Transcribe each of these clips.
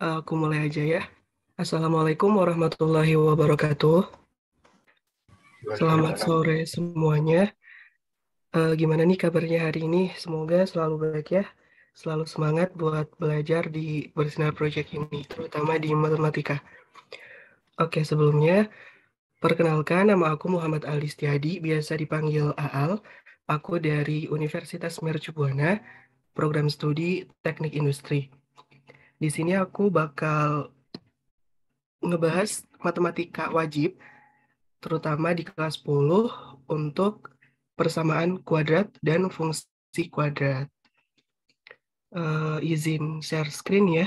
Aku mulai aja ya. Assalamualaikum warahmatullahi wabarakatuh. Selamat sore semuanya. Uh, gimana nih kabarnya hari ini? Semoga selalu baik ya. Selalu semangat buat belajar di Bersinar Project ini, terutama di matematika. Oke, sebelumnya perkenalkan nama aku Muhammad Ali Setiadi, biasa dipanggil Aal. Aku dari Universitas Mercu program studi Teknik Industri. Di sini aku bakal ngebahas matematika wajib, terutama di kelas 10 untuk persamaan kuadrat dan fungsi kuadrat. Uh, izin share screen ya.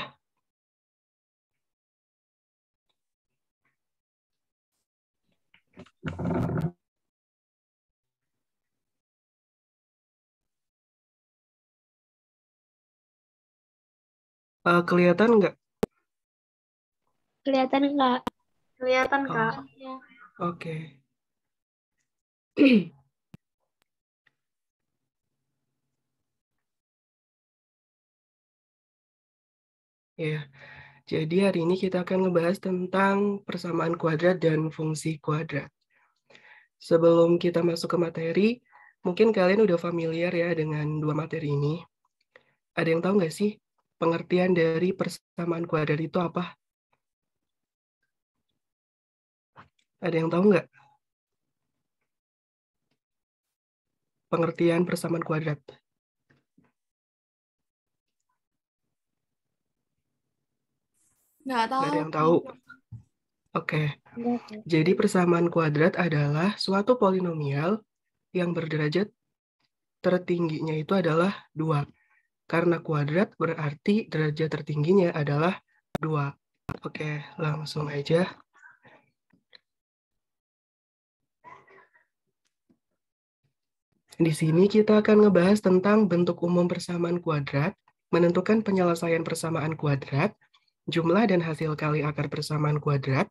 Thank you. Uh, kelihatan nggak? Kelihatan nggak? Kelihatan, oh. Kak. Oke. Okay. Ya, jadi hari ini kita akan ngebahas tentang persamaan kuadrat dan fungsi kuadrat. Sebelum kita masuk ke materi, mungkin kalian udah familiar ya dengan dua materi ini. Ada yang tahu nggak sih pengertian dari persamaan kuadrat itu apa? Ada yang tahu nggak? Pengertian persamaan kuadrat. Nggak tahu. Ada yang tahu? Oke. Okay. Jadi persamaan kuadrat adalah suatu polinomial yang berderajat tertingginya itu adalah dua. Karena kuadrat berarti derajat tertingginya adalah 2. Oke, langsung aja. Di sini kita akan ngebahas tentang bentuk umum persamaan kuadrat, menentukan penyelesaian persamaan kuadrat, jumlah dan hasil kali akar persamaan kuadrat,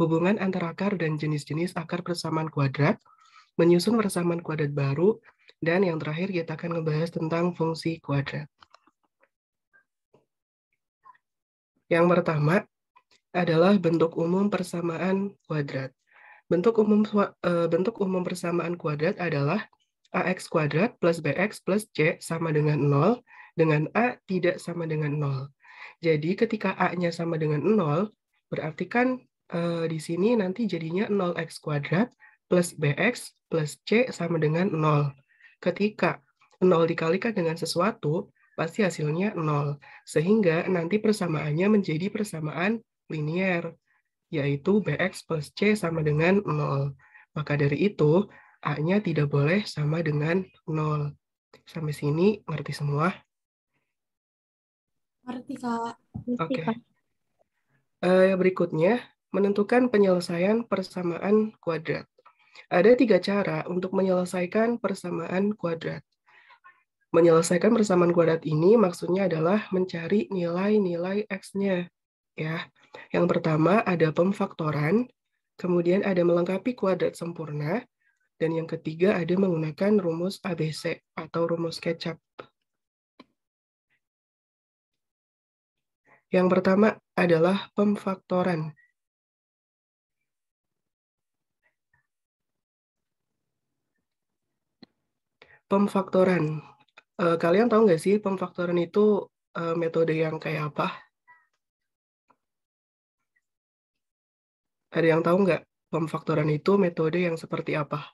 hubungan antara akar dan jenis-jenis akar persamaan kuadrat, menyusun persamaan kuadrat baru, dan yang terakhir kita akan membahas tentang fungsi kuadrat. Yang pertama adalah bentuk umum persamaan kuadrat. Bentuk umum eh, bentuk umum persamaan kuadrat adalah ax kuadrat plus bx plus c sama dengan 0 dengan a tidak sama dengan 0. Jadi ketika a-nya sama dengan 0, berarti kan eh, di sini nanti jadinya 0x kuadrat plus bx plus c sama dengan 0. Ketika nol dikalikan dengan sesuatu, pasti hasilnya nol Sehingga nanti persamaannya menjadi persamaan linier, yaitu BX plus C sama dengan nol Maka dari itu, A-nya tidak boleh sama dengan nol Sampai sini ngerti semua? Ngerti, Kak. Oke. Okay. Uh, eh, berikutnya, menentukan penyelesaian persamaan kuadrat. Ada tiga cara untuk menyelesaikan persamaan kuadrat. Menyelesaikan persamaan kuadrat ini maksudnya adalah mencari nilai-nilai x-nya. Ya, yang pertama ada pemfaktoran, kemudian ada melengkapi kuadrat sempurna, dan yang ketiga ada menggunakan rumus ABC atau rumus kecap. Yang pertama adalah pemfaktoran. pemfaktoran. Uh, kalian tahu nggak sih pemfaktoran itu uh, metode yang kayak apa? Ada yang tahu nggak pemfaktoran itu metode yang seperti apa?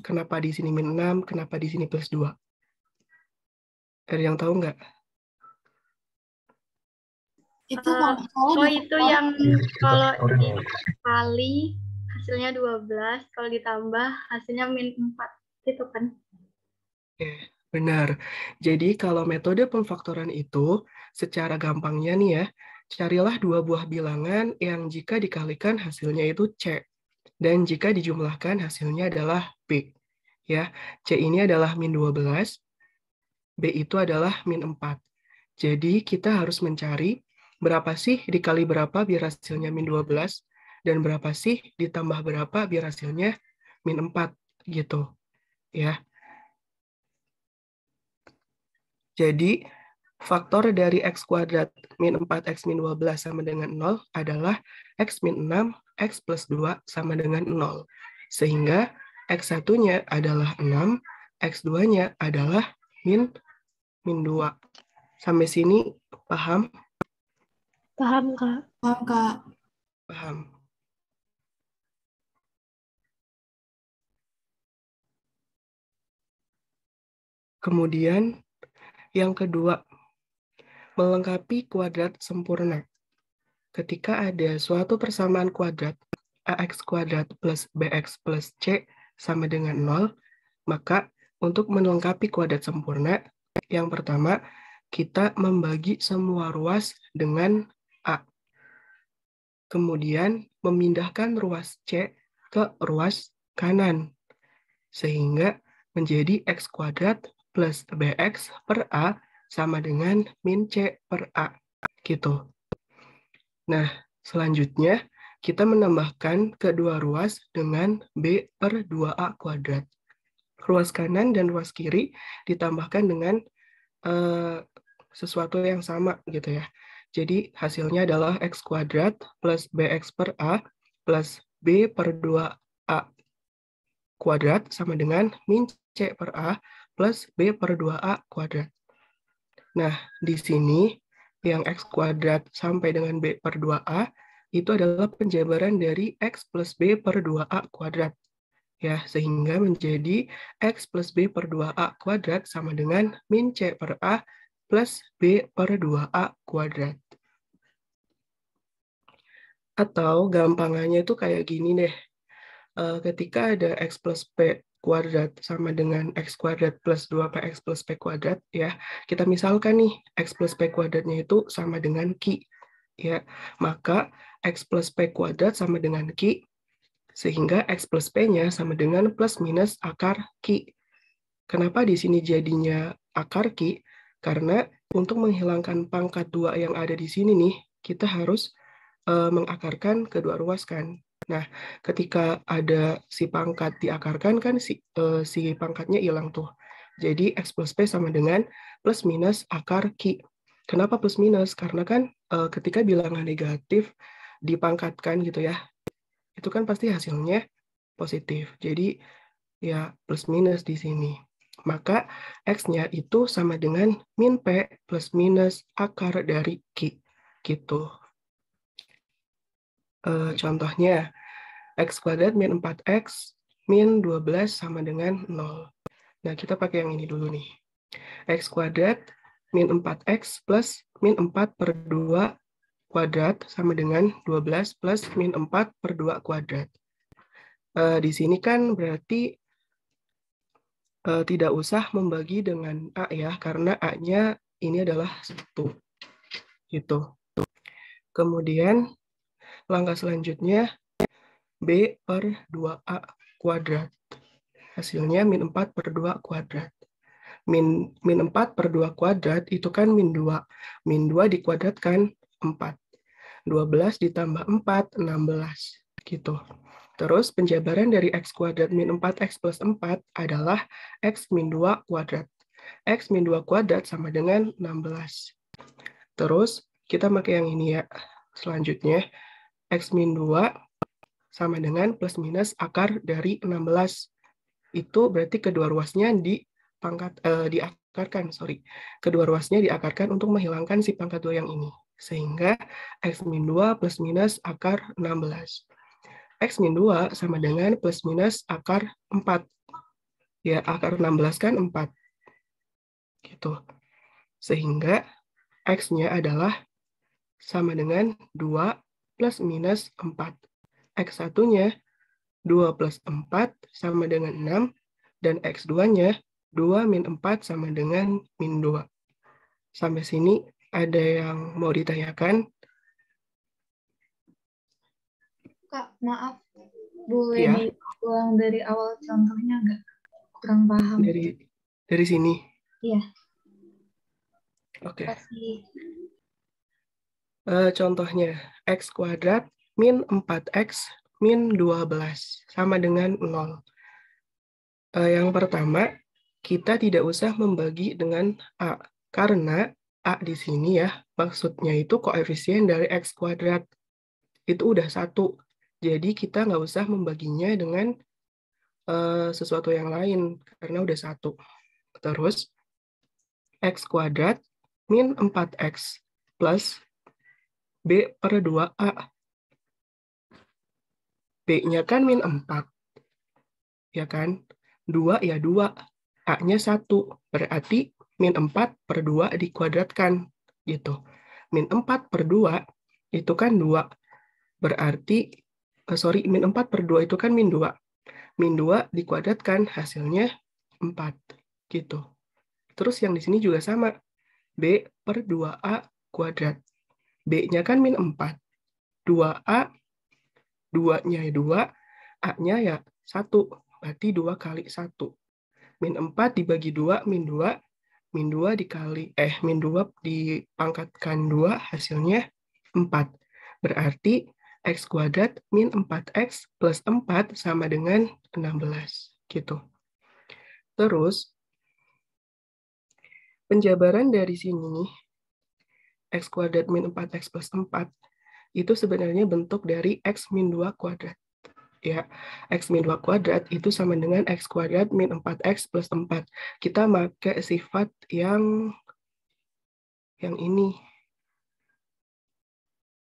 Kenapa di sini min 6, kenapa di sini plus 2? Ada yang tahu nggak? itu uh, kalau oh, itu yang iya, kalau dikali hasilnya 12, kalau ditambah hasilnya min 4, gitu kan? Oke, Benar. Jadi kalau metode pemfaktoran itu, secara gampangnya nih ya, carilah dua buah bilangan yang jika dikalikan hasilnya itu C, dan jika dijumlahkan hasilnya adalah B. Ya, C ini adalah min 12, B itu adalah min 4. Jadi kita harus mencari berapa sih dikali berapa biar hasilnya min 12 dan berapa sih ditambah berapa biar hasilnya min 4 gitu ya. Jadi faktor dari x kuadrat min 4 x min 12 sama dengan 0 adalah x min 6 x plus 2 sama dengan 0. Sehingga x satunya adalah 6, x2-nya adalah min min 2. Sampai sini paham? Paham, Kak. Paham, Kak. Paham. Kemudian yang kedua, melengkapi kuadrat sempurna. Ketika ada suatu persamaan kuadrat, ax kuadrat plus bx plus c sama dengan 0, maka untuk melengkapi kuadrat sempurna, yang pertama, kita membagi semua ruas dengan A. Kemudian memindahkan ruas C ke ruas kanan, sehingga menjadi X kuadrat plus bx per a sama dengan min c per a gitu. Nah, selanjutnya kita menambahkan kedua ruas dengan b per 2a kuadrat. Ruas kanan dan ruas kiri ditambahkan dengan eh, sesuatu yang sama gitu ya. Jadi hasilnya adalah x kuadrat plus bx per a plus b per 2a kuadrat sama dengan min c per a plus B per 2A kuadrat. Nah, di sini yang X kuadrat sampai dengan B per 2A itu adalah penjabaran dari X plus B per 2A kuadrat. Ya, sehingga menjadi X plus B per 2A kuadrat sama dengan min C per A plus B per 2A kuadrat. Atau gampangannya itu kayak gini deh. Eh, ketika ada X plus B kuadrat sama dengan X kuadrat plus 2PX plus P kuadrat, ya. Kita misalkan nih, X plus P kuadratnya itu sama dengan Q, ya. Maka X plus P kuadrat sama dengan Q, sehingga X plus P-nya sama dengan plus minus akar Q. Kenapa di sini jadinya akar Q? Karena untuk menghilangkan pangkat dua yang ada di sini nih, kita harus uh, mengakarkan kedua ruas kan. Nah, ketika ada si pangkat diakarkan kan si, uh, si pangkatnya hilang tuh. Jadi X plus P sama dengan plus minus akar Q. Kenapa plus minus? Karena kan uh, ketika bilangan negatif dipangkatkan gitu ya, itu kan pasti hasilnya positif. Jadi ya plus minus di sini. Maka X-nya itu sama dengan min P plus minus akar dari Q. Gitu. Uh, contohnya, x kuadrat min 4x min 12 sama dengan 0. Nah, kita pakai yang ini dulu nih. x kuadrat min 4x plus min 4 per 2 kuadrat sama dengan 12 plus min 4 per 2 kuadrat. Uh, di sini kan berarti uh, tidak usah membagi dengan A ya, karena A-nya ini adalah satu Gitu. Kemudian Langkah selanjutnya, B per 2A kuadrat. Hasilnya min 4 per 2 kuadrat. Min, min 4 per 2 kuadrat itu kan min 2. Min 2 dikuadratkan 4. 12 ditambah 4, 16. Gitu. Terus penjabaran dari X kuadrat min 4X plus 4 adalah X min 2 kuadrat. X min 2 kuadrat sama dengan 16. Terus kita pakai yang ini ya. Selanjutnya, X min 2 sama dengan plus minus akar dari 16. Itu berarti kedua ruasnya di pangkat eh, diakarkan, sorry. Kedua ruasnya diakarkan untuk menghilangkan si pangkat 2 yang ini. Sehingga X min 2 plus minus akar 16. X min 2 sama dengan plus minus akar 4. Ya, akar 16 kan 4. Gitu. Sehingga X-nya adalah sama dengan 2 plus minus 4. X1-nya 2 plus 4 sama dengan 6, dan X2-nya 2 min 4 sama dengan min 2. Sampai sini ada yang mau ditanyakan? Kak, maaf. Boleh ya. diulang dari awal contohnya nggak? Kurang paham. Dari, dari sini? Iya. Oke. Okay. Uh, contohnya, x kuadrat min 4x min 12, sama dengan 0. Uh, eh, yang pertama, kita tidak usah membagi dengan A, karena A di sini ya, maksudnya itu koefisien dari X kuadrat. Itu udah satu. Jadi kita nggak usah membaginya dengan uh, sesuatu yang lain, karena udah satu. Terus, X kuadrat min 4X plus B per 2A. B-nya kan min 4. Ya kan? 2 ya 2. A-nya 1. Berarti min 4 per 2 dikuadratkan. Gitu. Min 4 per 2 itu kan 2. Berarti, oh sorry, min 4 per 2 itu kan min 2. Min 2 dikuadratkan hasilnya 4. Gitu. Terus yang di sini juga sama. B per 2A kuadrat. B-nya kan min 4. 2A, 2-nya ya 2, A-nya ya 1. Berarti 2 kali 1. Min 4 dibagi 2, min 2, min 2 dikali, eh, min 2 dipangkatkan 2, hasilnya 4. Berarti X kuadrat min 4X plus 4 sama dengan 16. Gitu. Terus, penjabaran dari sini X kuadrat min 4X plus 4 itu sebenarnya bentuk dari X min 2 kuadrat. Ya, X min 2 kuadrat itu sama dengan X kuadrat min 4X plus 4. Kita pakai sifat yang yang ini.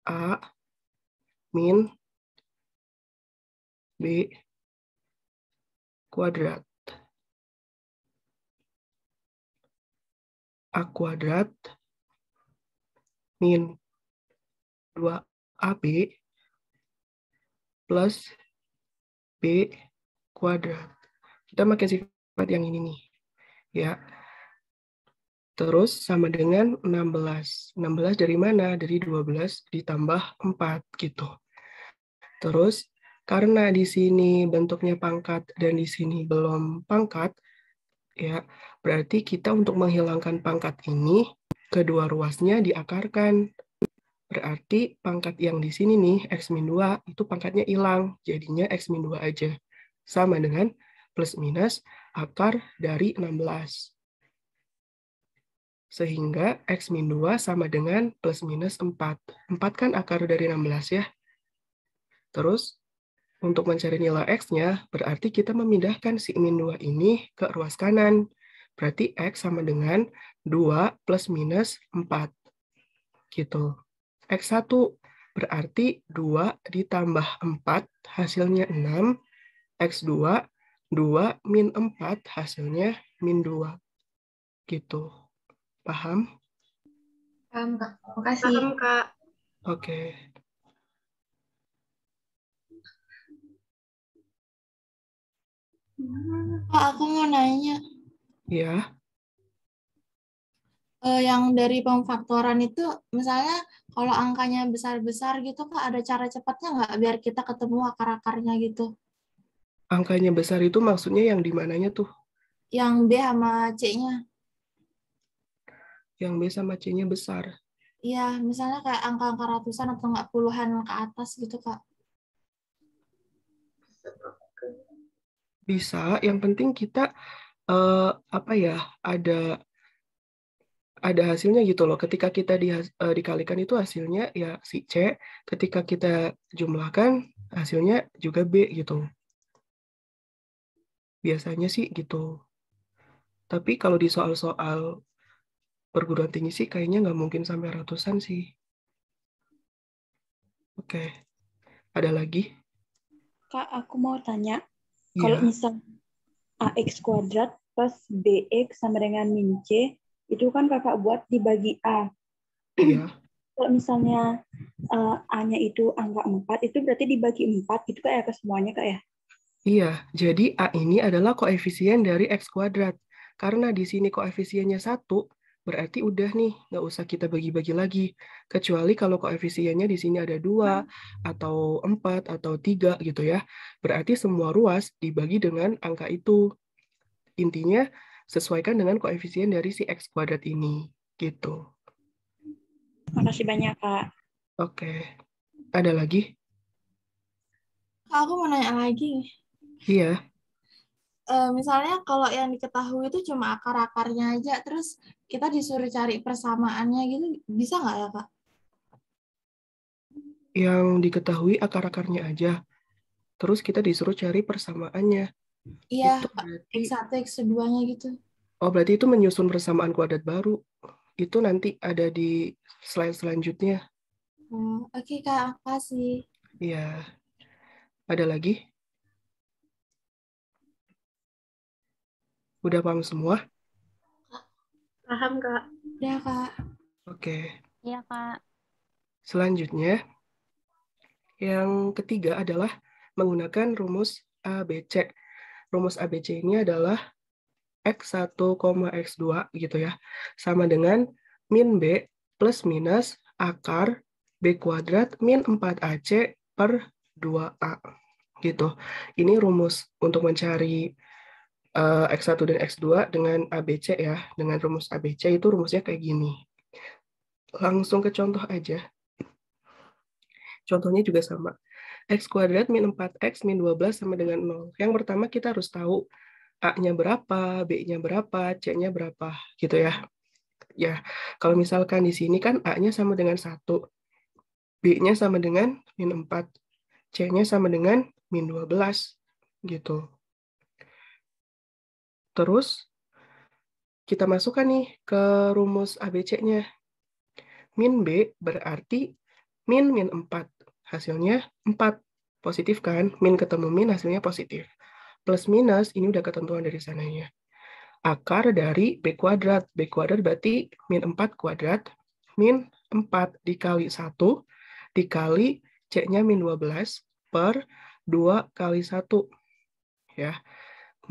A min B kuadrat. A kuadrat min 2ab plus b kuadrat. Kita pakai sifat yang ini nih. Ya. Terus sama dengan 16. 16 dari mana? Dari 12 ditambah 4 gitu. Terus karena di sini bentuknya pangkat dan di sini belum pangkat, ya berarti kita untuk menghilangkan pangkat ini Kedua ruasnya diakarkan. Berarti pangkat yang di sini nih, X-2, itu pangkatnya hilang. Jadinya X-2 aja. Sama dengan plus minus akar dari 16. Sehingga X-2 sama dengan plus minus 4. 4 kan akar dari 16 ya. Terus untuk mencari nilai X-nya, berarti kita memindahkan si min 2 ini ke ruas kanan. Berarti X sama dengan 2 plus minus 4. Gitu. X1 berarti 2 ditambah 4 hasilnya 6. X2 2 min 4 hasilnya min 2. Gitu. Paham? Paham, Kak. Makasih. Paham, Kak. Oke. Okay. Pak, aku mau nanya. Ya. Uh, yang dari pemfaktoran itu, misalnya kalau angkanya besar-besar gitu, Kak, ada cara cepatnya nggak biar kita ketemu akar-akarnya gitu? Angkanya besar itu maksudnya yang dimananya tuh? Yang B sama C-nya. Yang B sama C-nya besar? Iya, misalnya kayak angka-angka ratusan atau nggak puluhan ke atas gitu, Kak. Bisa, yang penting kita uh, apa ya ada ada hasilnya gitu loh. Ketika kita di, uh, dikalikan itu hasilnya ya si C. Ketika kita jumlahkan hasilnya juga B gitu. Biasanya sih gitu. Tapi kalau di soal-soal perguruan tinggi sih kayaknya nggak mungkin sampai ratusan sih. Oke. Ada lagi? Kak, aku mau tanya. Iya. Kalau misal AX kuadrat plus BX sama dengan min C, itu kan kakak buat dibagi A. Iya. Kalau misalnya uh, A-nya itu angka 4, itu berarti dibagi 4, itu kayak ke semuanya kak ya? Iya, jadi A ini adalah koefisien dari X kuadrat. Karena di sini koefisiennya satu, berarti udah nih nggak usah kita bagi-bagi lagi kecuali kalau koefisiennya di sini ada dua atau empat atau tiga gitu ya berarti semua ruas dibagi dengan angka itu intinya sesuaikan dengan koefisien dari si X kuadrat ini. Gitu. Makasih banyak, Kak. Oke. Ada lagi? Aku mau nanya lagi. Iya. E, misalnya kalau yang diketahui itu cuma akar-akarnya aja, terus kita disuruh cari persamaannya gitu, bisa nggak ya, Kak? Yang diketahui akar-akarnya aja, terus kita disuruh cari persamaannya. Iya, berarti, x 1 nya gitu. Oh, berarti itu menyusun persamaan kuadrat baru. Itu nanti ada di slide selanjutnya. Hmm, Oke, okay, Kak. sih? Iya. Ada lagi? Udah paham semua? Paham, Kak. Udah, Kak. Oke. Okay. Iya, Kak. Selanjutnya, yang ketiga adalah menggunakan rumus ABC rumus ABC ini adalah X1, X2 gitu ya. Sama dengan min B plus minus akar B kuadrat min 4AC per 2A. Gitu. Ini rumus untuk mencari uh, eh, X1 dan X2 dengan ABC ya. Dengan rumus ABC itu rumusnya kayak gini. Langsung ke contoh aja. Contohnya juga sama. X kuadrat min 4X min 12 sama dengan 0. Yang pertama kita harus tahu A-nya berapa, B-nya berapa, C-nya berapa, gitu ya. Ya, kalau misalkan di sini kan A-nya sama dengan 1, B-nya sama dengan min 4, C-nya sama dengan min 12, gitu. Terus, kita masukkan nih ke rumus ABC-nya. Min B berarti min min 4 hasilnya 4 positif kan, min ketemu min hasilnya positif. Plus minus ini udah ketentuan dari sananya. Akar dari B kuadrat. B kuadrat berarti min 4 kuadrat, min 4 dikali 1, dikali C-nya min 12 per 2 kali 1. Ya.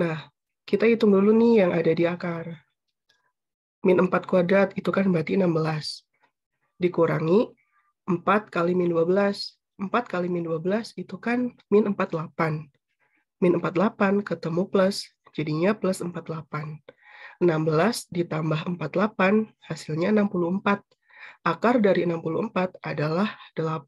Nah, kita hitung dulu nih yang ada di akar. Min 4 kuadrat itu kan berarti 16. Dikurangi 4 kali min 12 4 kali min 12 itu kan min 48. Min 48 ketemu plus, jadinya plus 48. 16 ditambah 48 hasilnya 64. Akar dari 64 adalah 8.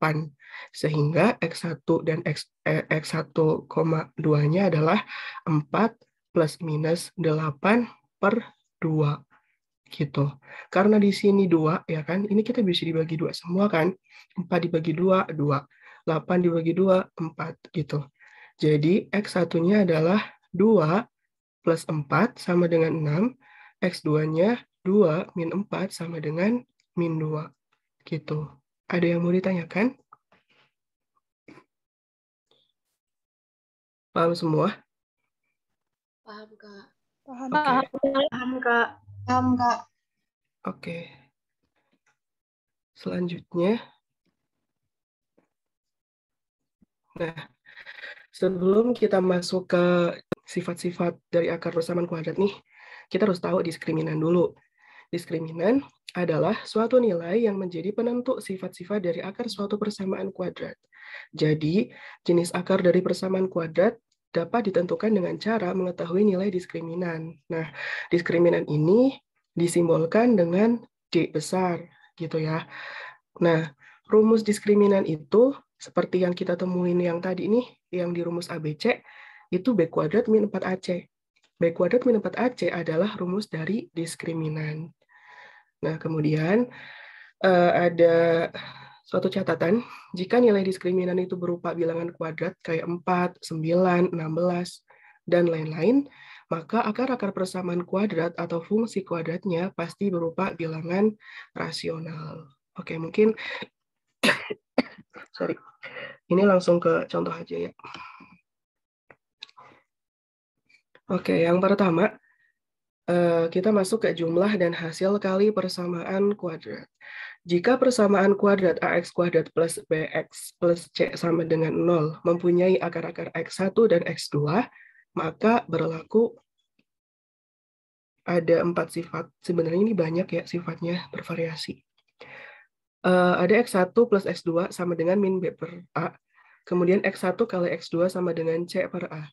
Sehingga X1 dan X, eh, X1,2-nya adalah 4 plus minus 8 per 2 gitu. Karena di sini 2, ya kan, ini kita bisa dibagi 2 semua kan, 4 dibagi 2. 2. 8 dibagi 2, 4 gitu. Jadi x satunya adalah 2 plus 4 sama dengan 6. X2-nya 2 min 4 sama dengan min 2. Gitu. Ada yang mau ditanyakan? Paham semua? Paham, Kak. Paham, okay. Kak. Paham, Kak. Paham, Kak. Oke. Okay. Selanjutnya, Nah, sebelum kita masuk ke sifat-sifat dari akar persamaan kuadrat nih, kita harus tahu diskriminan dulu. Diskriminan adalah suatu nilai yang menjadi penentu sifat-sifat dari akar suatu persamaan kuadrat. Jadi, jenis akar dari persamaan kuadrat dapat ditentukan dengan cara mengetahui nilai diskriminan. Nah, diskriminan ini disimbolkan dengan D besar, gitu ya. Nah, rumus diskriminan itu seperti yang kita temuin yang tadi nih, yang di rumus ABC, itu B kuadrat min 4AC. B kuadrat min 4AC adalah rumus dari diskriminan. Nah, kemudian eh, ada suatu catatan, jika nilai diskriminan itu berupa bilangan kuadrat kayak 4, 9, 16, dan lain-lain, maka akar-akar persamaan kuadrat atau fungsi kuadratnya pasti berupa bilangan rasional. Oke, mungkin sorry. Ini langsung ke contoh aja ya. Oke, yang pertama eh, kita masuk ke jumlah dan hasil kali persamaan kuadrat. Jika persamaan kuadrat AX kuadrat plus BX plus C sama dengan 0 mempunyai akar-akar X1 dan X2, maka berlaku ada empat sifat. Sebenarnya ini banyak ya sifatnya bervariasi uh, ada X1 plus X2 sama dengan min B per A. Kemudian X1 kali X2 sama dengan C per A.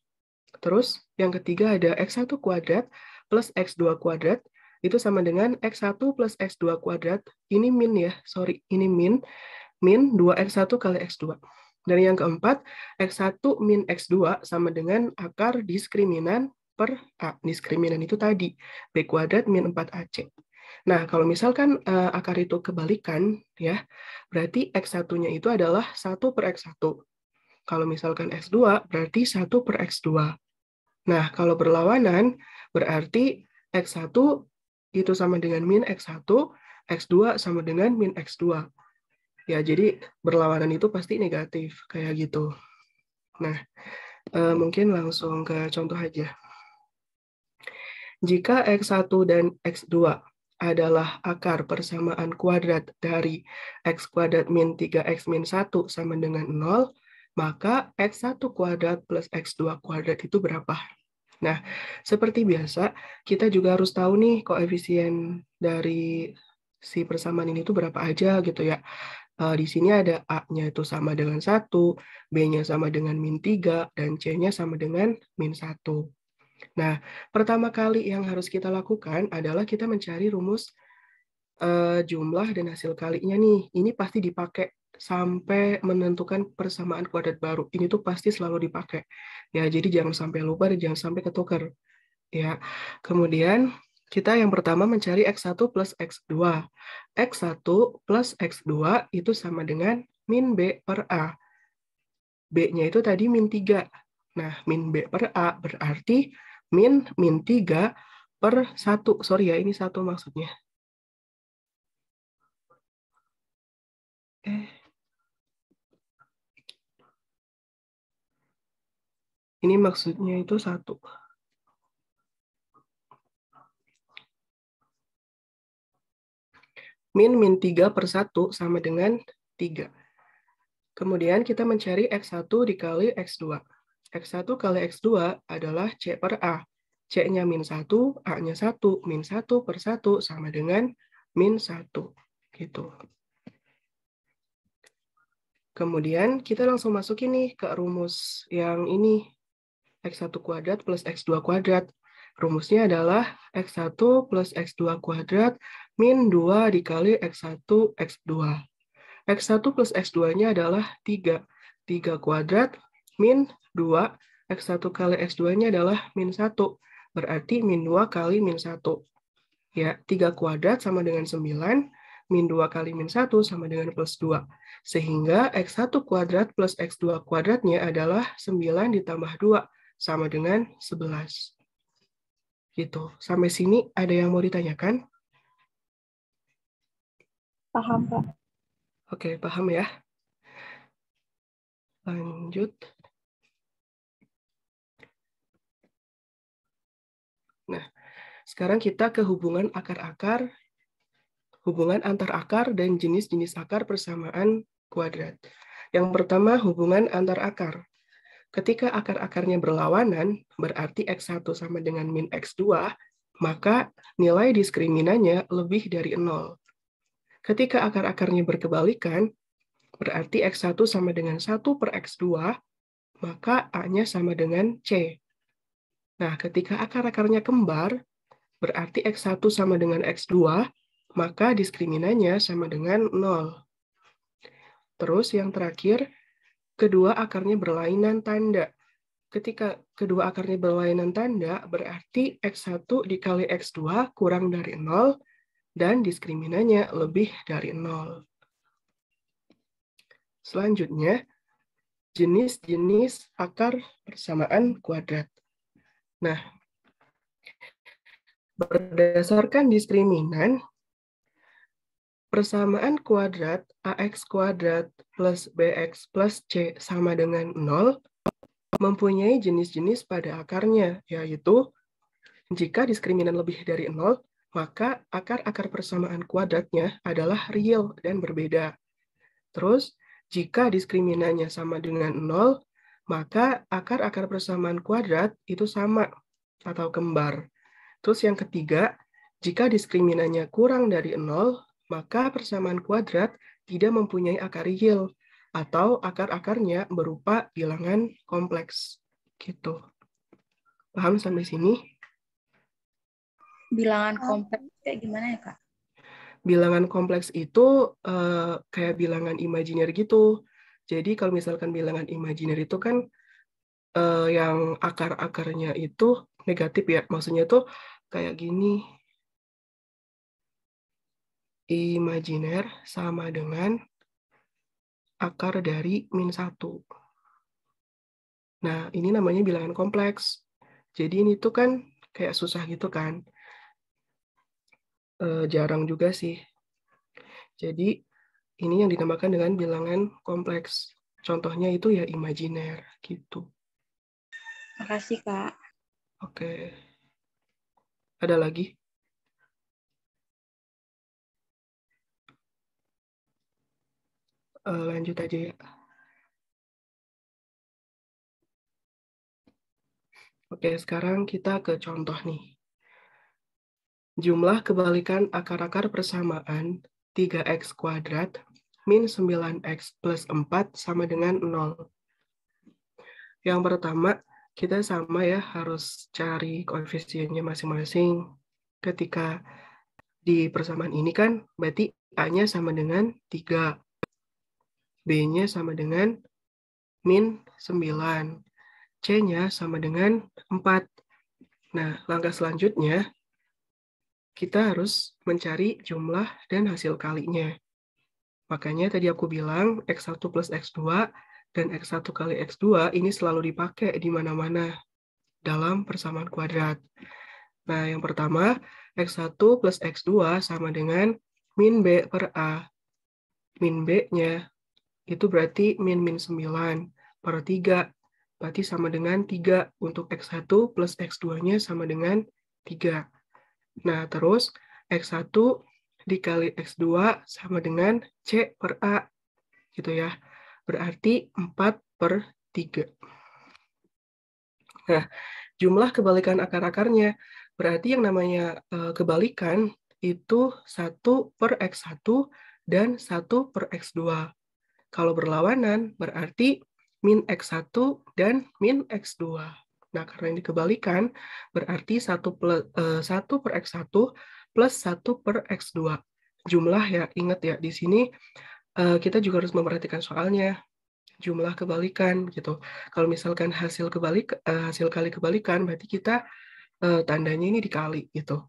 Terus yang ketiga ada X1 kuadrat plus X2 kuadrat. Itu sama dengan X1 plus X2 kuadrat. Ini min ya, sorry. Ini min. Min 2X1 kali X2. Dan yang keempat, X1 min X2 sama dengan akar diskriminan per A. Diskriminan itu tadi. B kuadrat min 4AC. Nah, kalau misalkan uh, akar itu kebalikan, ya, berarti X1-nya itu adalah 1 per X1. Kalau misalkan X2, berarti 1 per X2. Nah, kalau berlawanan, berarti X1 itu sama dengan min X1, X2 sama dengan min X2. Ya, jadi berlawanan itu pasti negatif, kayak gitu. Nah, uh, mungkin langsung ke contoh aja. Jika X1 dan X2 adalah akar persamaan kuadrat dari x kuadrat min 3x min 1 sama dengan 0, maka x1 kuadrat plus x2 kuadrat itu berapa? Nah, seperti biasa, kita juga harus tahu nih koefisien dari si persamaan ini itu berapa aja gitu ya. Eh, di sini ada A-nya itu sama dengan 1, B-nya sama dengan min 3, dan C-nya sama dengan min 1. Nah, pertama kali yang harus kita lakukan adalah kita mencari rumus uh, jumlah dan hasil kalinya nih. Ini pasti dipakai sampai menentukan persamaan kuadrat baru. Ini tuh pasti selalu dipakai. Ya, jadi jangan sampai lupa dan jangan sampai ketukar. Ya. Kemudian kita yang pertama mencari X1 plus X2. X1 plus X2 itu sama dengan min B per A. B-nya itu tadi min 3. Nah, min B per A berarti min min 3 per 1. Sorry ya, ini satu maksudnya. Eh. Ini maksudnya itu satu. Min min 3 per 1 sama dengan 3. Kemudian kita mencari X1 dikali X2. X1 kali X2 adalah C per A. C-nya min 1, A-nya 1, min 1 per 1 sama dengan min 1. Gitu. Kemudian kita langsung masuk ini ke rumus yang ini. X1 kuadrat plus X2 kuadrat. Rumusnya adalah X1 plus X2 kuadrat min 2 dikali X1, X2. X1 plus X2-nya adalah 3. 3 kuadrat min 2, X1 kali X2-nya adalah min 1. Berarti min 2 kali min 1. Ya, 3 kuadrat sama dengan 9, min 2 kali min 1 sama dengan plus 2. Sehingga X1 kuadrat plus X2 kuadratnya adalah 9 ditambah 2, sama dengan 11. Gitu. Sampai sini ada yang mau ditanyakan? Paham, Pak. Oke, paham ya. Lanjut. Sekarang kita ke hubungan akar-akar, hubungan antar akar dan jenis-jenis akar persamaan kuadrat. Yang pertama, hubungan antar akar. Ketika akar-akarnya berlawanan, berarti X1 sama dengan min X2, maka nilai diskriminannya lebih dari 0. Ketika akar-akarnya berkebalikan, berarti X1 sama dengan 1 per X2, maka A-nya sama dengan C. Nah, ketika akar-akarnya kembar, berarti X1 sama dengan X2, maka diskriminannya sama dengan 0. Terus yang terakhir, kedua akarnya berlainan tanda. Ketika kedua akarnya berlainan tanda, berarti X1 dikali X2 kurang dari 0, dan diskriminannya lebih dari 0. Selanjutnya, jenis-jenis akar persamaan kuadrat. Nah, Berdasarkan diskriminan, persamaan kuadrat AX kuadrat plus BX plus C sama dengan 0 mempunyai jenis-jenis pada akarnya, yaitu jika diskriminan lebih dari 0, maka akar-akar persamaan kuadratnya adalah real dan berbeda. Terus, jika diskriminannya sama dengan 0, maka akar-akar persamaan kuadrat itu sama atau kembar. Terus yang ketiga, jika diskriminannya kurang dari nol, maka persamaan kuadrat tidak mempunyai akar real atau akar-akarnya berupa bilangan kompleks. Gitu. Paham sampai sini? Bilangan ah. kompleks kayak gimana ya, Kak? Bilangan kompleks itu uh, kayak bilangan imajiner gitu. Jadi kalau misalkan bilangan imajiner itu kan uh, yang akar-akarnya itu negatif ya. Maksudnya itu kayak gini. Imajiner sama dengan akar dari min 1. Nah, ini namanya bilangan kompleks. Jadi ini tuh kan kayak susah gitu kan. E, jarang juga sih. Jadi ini yang dinamakan dengan bilangan kompleks. Contohnya itu ya imajiner gitu. Makasih, Kak. Oke. Okay. Ada lagi? Uh, lanjut aja ya. Oke, sekarang kita ke contoh nih. Jumlah kebalikan akar-akar persamaan 3x kuadrat min 9x plus 4 sama dengan 0. Yang pertama, kita sama ya harus cari koefisiennya masing-masing. Ketika di persamaan ini kan berarti A-nya sama dengan 3. B-nya sama dengan min 9. C-nya sama dengan 4. Nah, langkah selanjutnya kita harus mencari jumlah dan hasil kalinya. Makanya tadi aku bilang X1 plus X2 dan X1 kali X2 ini selalu dipakai di mana-mana dalam persamaan kuadrat. Nah, yang pertama, X1 plus X2 sama dengan min B per A. Min B-nya itu berarti min min 9 per 3. Berarti sama dengan 3 untuk X1 plus X2-nya sama dengan 3. Nah, terus X1 dikali X2 sama dengan C per A. Gitu ya berarti 4 per 3. Nah, jumlah kebalikan akar-akarnya, berarti yang namanya eh, kebalikan itu 1 per X1 dan 1 per X2. Kalau berlawanan, berarti min X1 dan min X2. Nah, karena ini kebalikan, berarti 1, eh, plus, 1 per X1 plus 1 per X2. Jumlah ya, ingat ya, di sini Eh, kita juga harus memperhatikan soalnya jumlah kebalikan gitu. Kalau misalkan hasil kebalik uh, hasil kali kebalikan berarti kita uh, tandanya ini dikali gitu.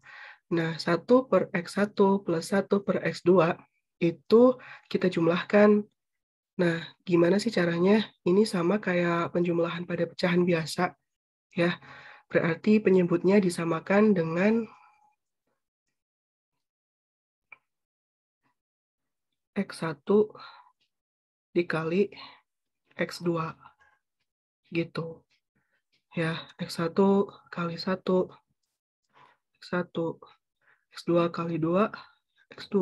Nah, satu per X1 plus satu per X2 itu kita jumlahkan. Nah, gimana sih caranya? Ini sama kayak penjumlahan pada pecahan biasa ya. Berarti penyebutnya disamakan dengan X1 dikali X2 gitu ya X1 kali 1 X1 X2 kali 2 X2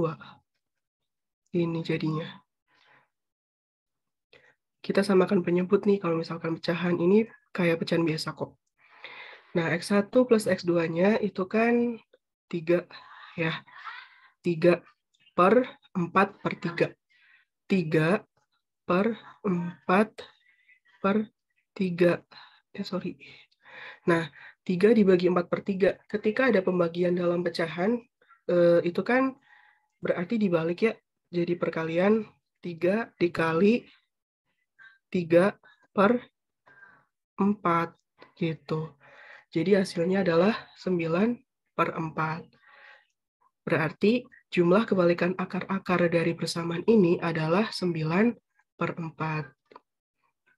ini jadinya kita samakan penyebut nih kalau misalkan pecahan ini kayak pecahan biasa kok nah X1 plus X2 nya itu kan 3 ya 3 per 4 per 3. 3 per 4 per 3. Eh, sorry. Nah, 3 dibagi 4 per 3. Ketika ada pembagian dalam pecahan, eh, itu kan berarti dibalik ya. Jadi perkalian 3 dikali 3 per 4 gitu. Jadi hasilnya adalah 9 per 4. Berarti Jumlah kebalikan akar-akar dari persamaan ini adalah 9 per 4.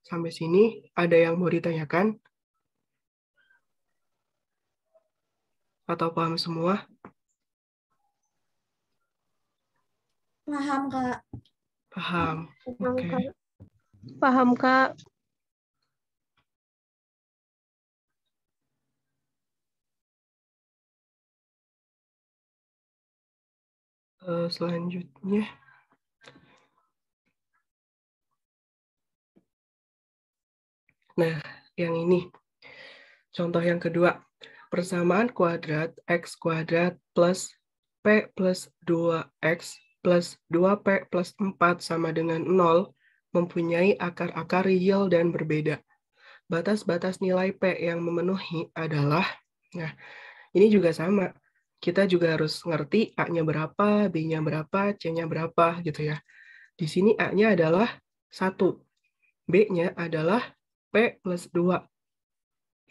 Sampai sini ada yang mau ditanyakan? Atau paham semua? Paham, Kak. Paham. Oke. Okay. Paham, Kak. Eh, selanjutnya Nah, yang ini. Contoh yang kedua, persamaan kuadrat x kuadrat plus p plus 2x plus 2p plus 4 sama dengan 0 mempunyai akar-akar real dan berbeda. Batas-batas nilai p yang memenuhi adalah, nah, ini juga sama, kita juga harus ngerti A-nya berapa, B-nya berapa, C-nya berapa gitu ya. Di sini A-nya adalah 1, B-nya adalah P plus 2.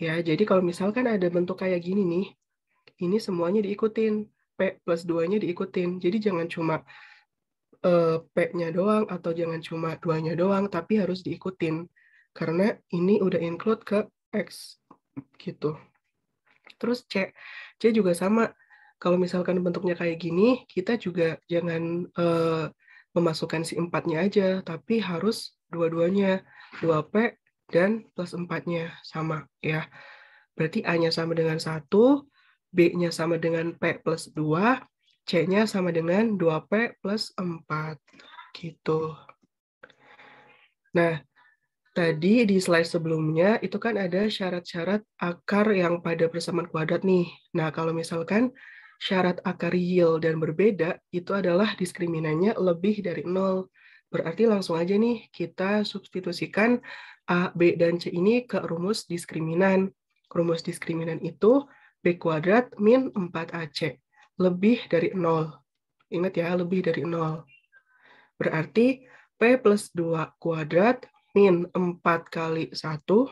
Ya, jadi kalau misalkan ada bentuk kayak gini nih, ini semuanya diikutin. P plus 2-nya diikutin. Jadi jangan cuma uh, P-nya doang atau jangan cuma 2-nya doang, tapi harus diikutin. Karena ini udah include ke X gitu. Terus C, C juga sama kalau misalkan bentuknya kayak gini, kita juga jangan uh, memasukkan si empatnya aja, tapi harus dua-duanya, 2P dan plus empatnya sama ya. Berarti A-nya sama dengan 1, B-nya sama dengan P plus 2, C-nya sama dengan 2P plus 4. Gitu. Nah, tadi di slide sebelumnya itu kan ada syarat-syarat akar yang pada persamaan kuadrat nih. Nah, kalau misalkan syarat akar real dan berbeda itu adalah diskriminannya lebih dari nol. Berarti langsung aja nih kita substitusikan A, B, dan C ini ke rumus diskriminan. Rumus diskriminan itu B kuadrat min 4AC. Lebih dari nol. Ingat ya, lebih dari nol. Berarti P plus 2 kuadrat min 4 kali 1, 1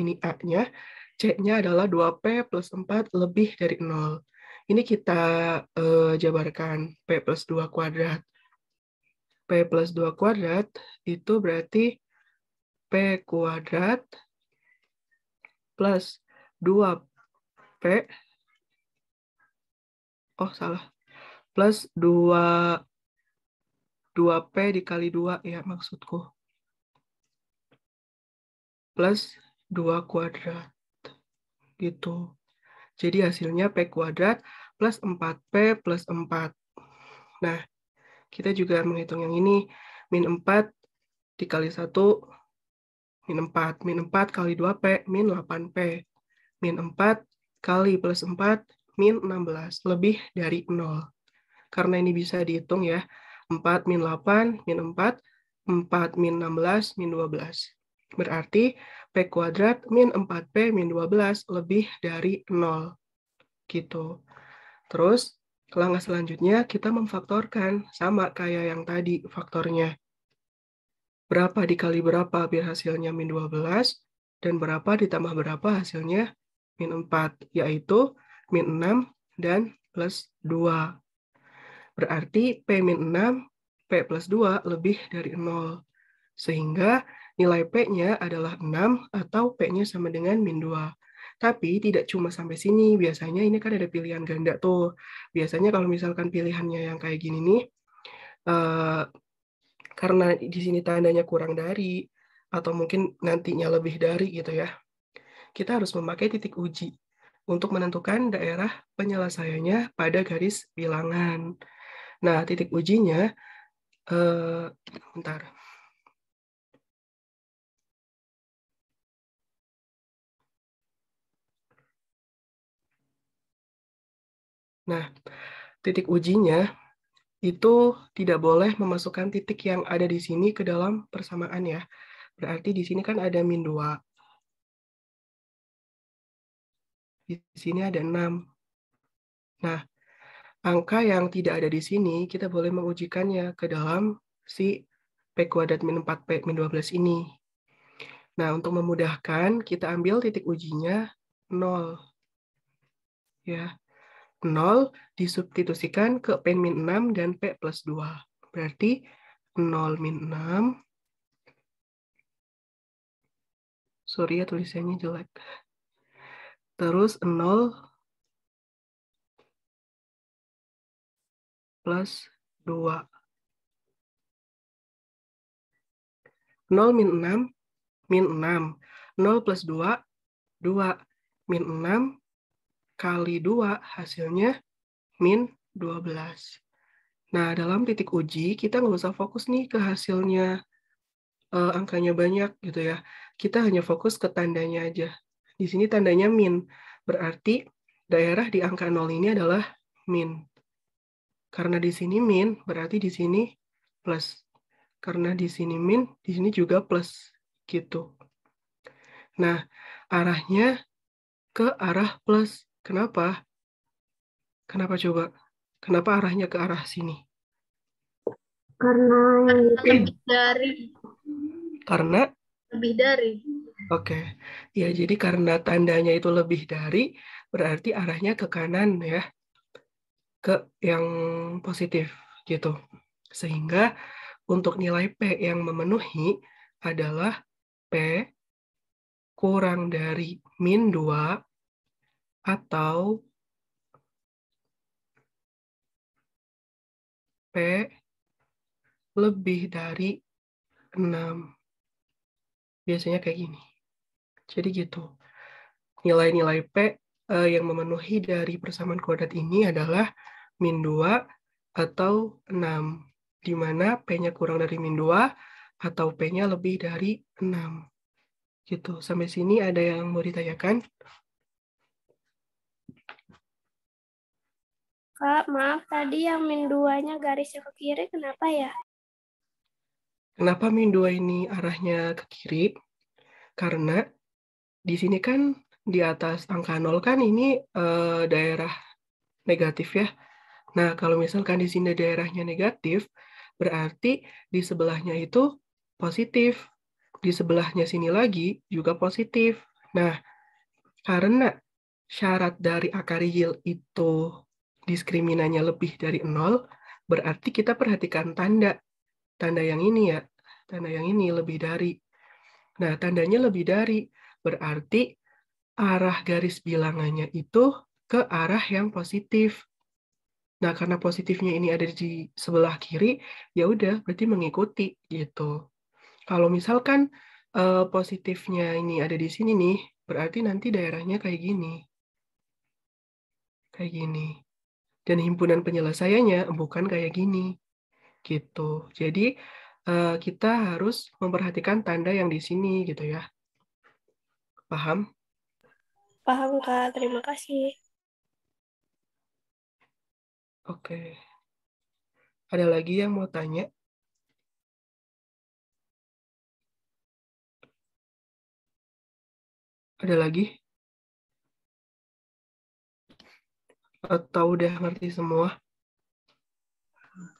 ini A-nya, C-nya adalah 2P plus 4 lebih dari 0. Ini kita uh, jabarkan P plus 2 kuadrat. P plus 2 kuadrat itu berarti P kuadrat plus 2P oh salah plus 2 2P dikali 2 ya maksudku plus 2 kuadrat gitu jadi hasilnya P kuadrat plus 4P plus 4. Nah, kita juga menghitung yang ini. Min 4 dikali 1, min 4. Min 4 kali 2P, min 8P. Min 4 kali plus 4, min 16. Lebih dari 0. Karena ini bisa dihitung ya. 4 min 8, min 4, 4 min 16, min 12. Berarti P kuadrat min 4P min 12 lebih dari 0. Gitu. Terus, langkah selanjutnya kita memfaktorkan. Sama kayak yang tadi faktornya. Berapa dikali berapa biar hasilnya min 12, dan berapa ditambah berapa hasilnya min 4, yaitu min 6 dan plus 2. Berarti P min 6, P plus 2 lebih dari 0. Sehingga Nilai P-nya adalah 6 atau P-nya sama dengan min 2. Tapi tidak cuma sampai sini, biasanya ini kan ada pilihan ganda tuh. Biasanya kalau misalkan pilihannya yang kayak gini nih, uh, karena di sini tandanya kurang dari, atau mungkin nantinya lebih dari gitu ya, kita harus memakai titik uji untuk menentukan daerah penyelesaiannya pada garis bilangan. Nah, titik ujinya, eh, bentar, Nah, titik ujinya itu tidak boleh memasukkan titik yang ada di sini ke dalam persamaan ya. Berarti di sini kan ada min 2. Di sini ada 6. Nah, angka yang tidak ada di sini, kita boleh mengujikannya ke dalam si P kuadrat min 4P min 12 ini. Nah, untuk memudahkan, kita ambil titik ujinya 0. Ya, 0 disubstitusikan ke P min 6 dan P plus 2. Berarti 0 min 6. Sorry ya tulisannya jelek. Terus 0 plus 2. 0 min 6, min 6. 0 plus 2, 2. Min 6, kali 2 hasilnya min 12. Nah, dalam titik uji, kita nggak usah fokus nih ke hasilnya eh, angkanya banyak gitu ya. Kita hanya fokus ke tandanya aja. Di sini tandanya min, berarti daerah di angka 0 ini adalah min. Karena di sini min, berarti di sini plus. Karena di sini min, di sini juga plus. Gitu. Nah, arahnya ke arah plus. Kenapa? Kenapa coba? Kenapa arahnya ke arah sini? Karena lebih dari. Karena? Lebih dari. Oke. Okay. Ya, jadi karena tandanya itu lebih dari, berarti arahnya ke kanan ya. Ke yang positif gitu. Sehingga untuk nilai P yang memenuhi adalah P kurang dari min 2 atau P lebih dari 6. Biasanya kayak gini. Jadi gitu. Nilai-nilai P eh, yang memenuhi dari persamaan kuadrat ini adalah min 2 atau 6. Di mana P-nya kurang dari min 2 atau P-nya lebih dari 6. Gitu. Sampai sini ada yang mau ditanyakan? Kak, maaf tadi yang min 2-nya garisnya ke kiri, kenapa ya? Kenapa min 2 ini arahnya ke kiri? Karena di sini kan di atas angka 0 kan ini eh, daerah negatif ya. Nah, kalau misalkan di sini daerahnya negatif, berarti di sebelahnya itu positif. Di sebelahnya sini lagi juga positif. Nah, karena syarat dari akar yield itu diskriminannya lebih dari nol, berarti kita perhatikan tanda. Tanda yang ini ya, tanda yang ini lebih dari. Nah, tandanya lebih dari, berarti arah garis bilangannya itu ke arah yang positif. Nah, karena positifnya ini ada di sebelah kiri, ya udah berarti mengikuti gitu. Kalau misalkan eh, positifnya ini ada di sini nih, berarti nanti daerahnya kayak gini. Kayak gini dan himpunan penyelesaiannya bukan kayak gini gitu jadi eh, kita harus memperhatikan tanda yang di sini gitu ya paham paham kak terima kasih oke ada lagi yang mau tanya ada lagi Atau eh, udah ngerti semua?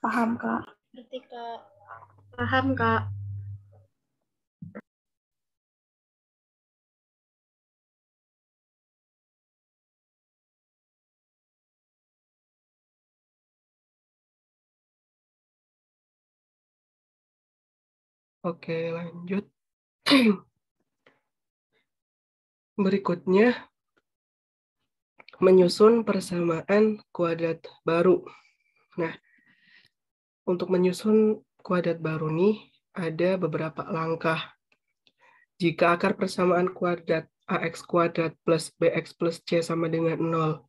Paham, Kak. Ngerti, Kak. Paham, Kak. Oke, lanjut. Berikutnya, menyusun persamaan kuadrat baru. Nah, untuk menyusun kuadrat baru ini ada beberapa langkah. Jika akar persamaan kuadrat AX kuadrat plus BX plus C sama dengan 0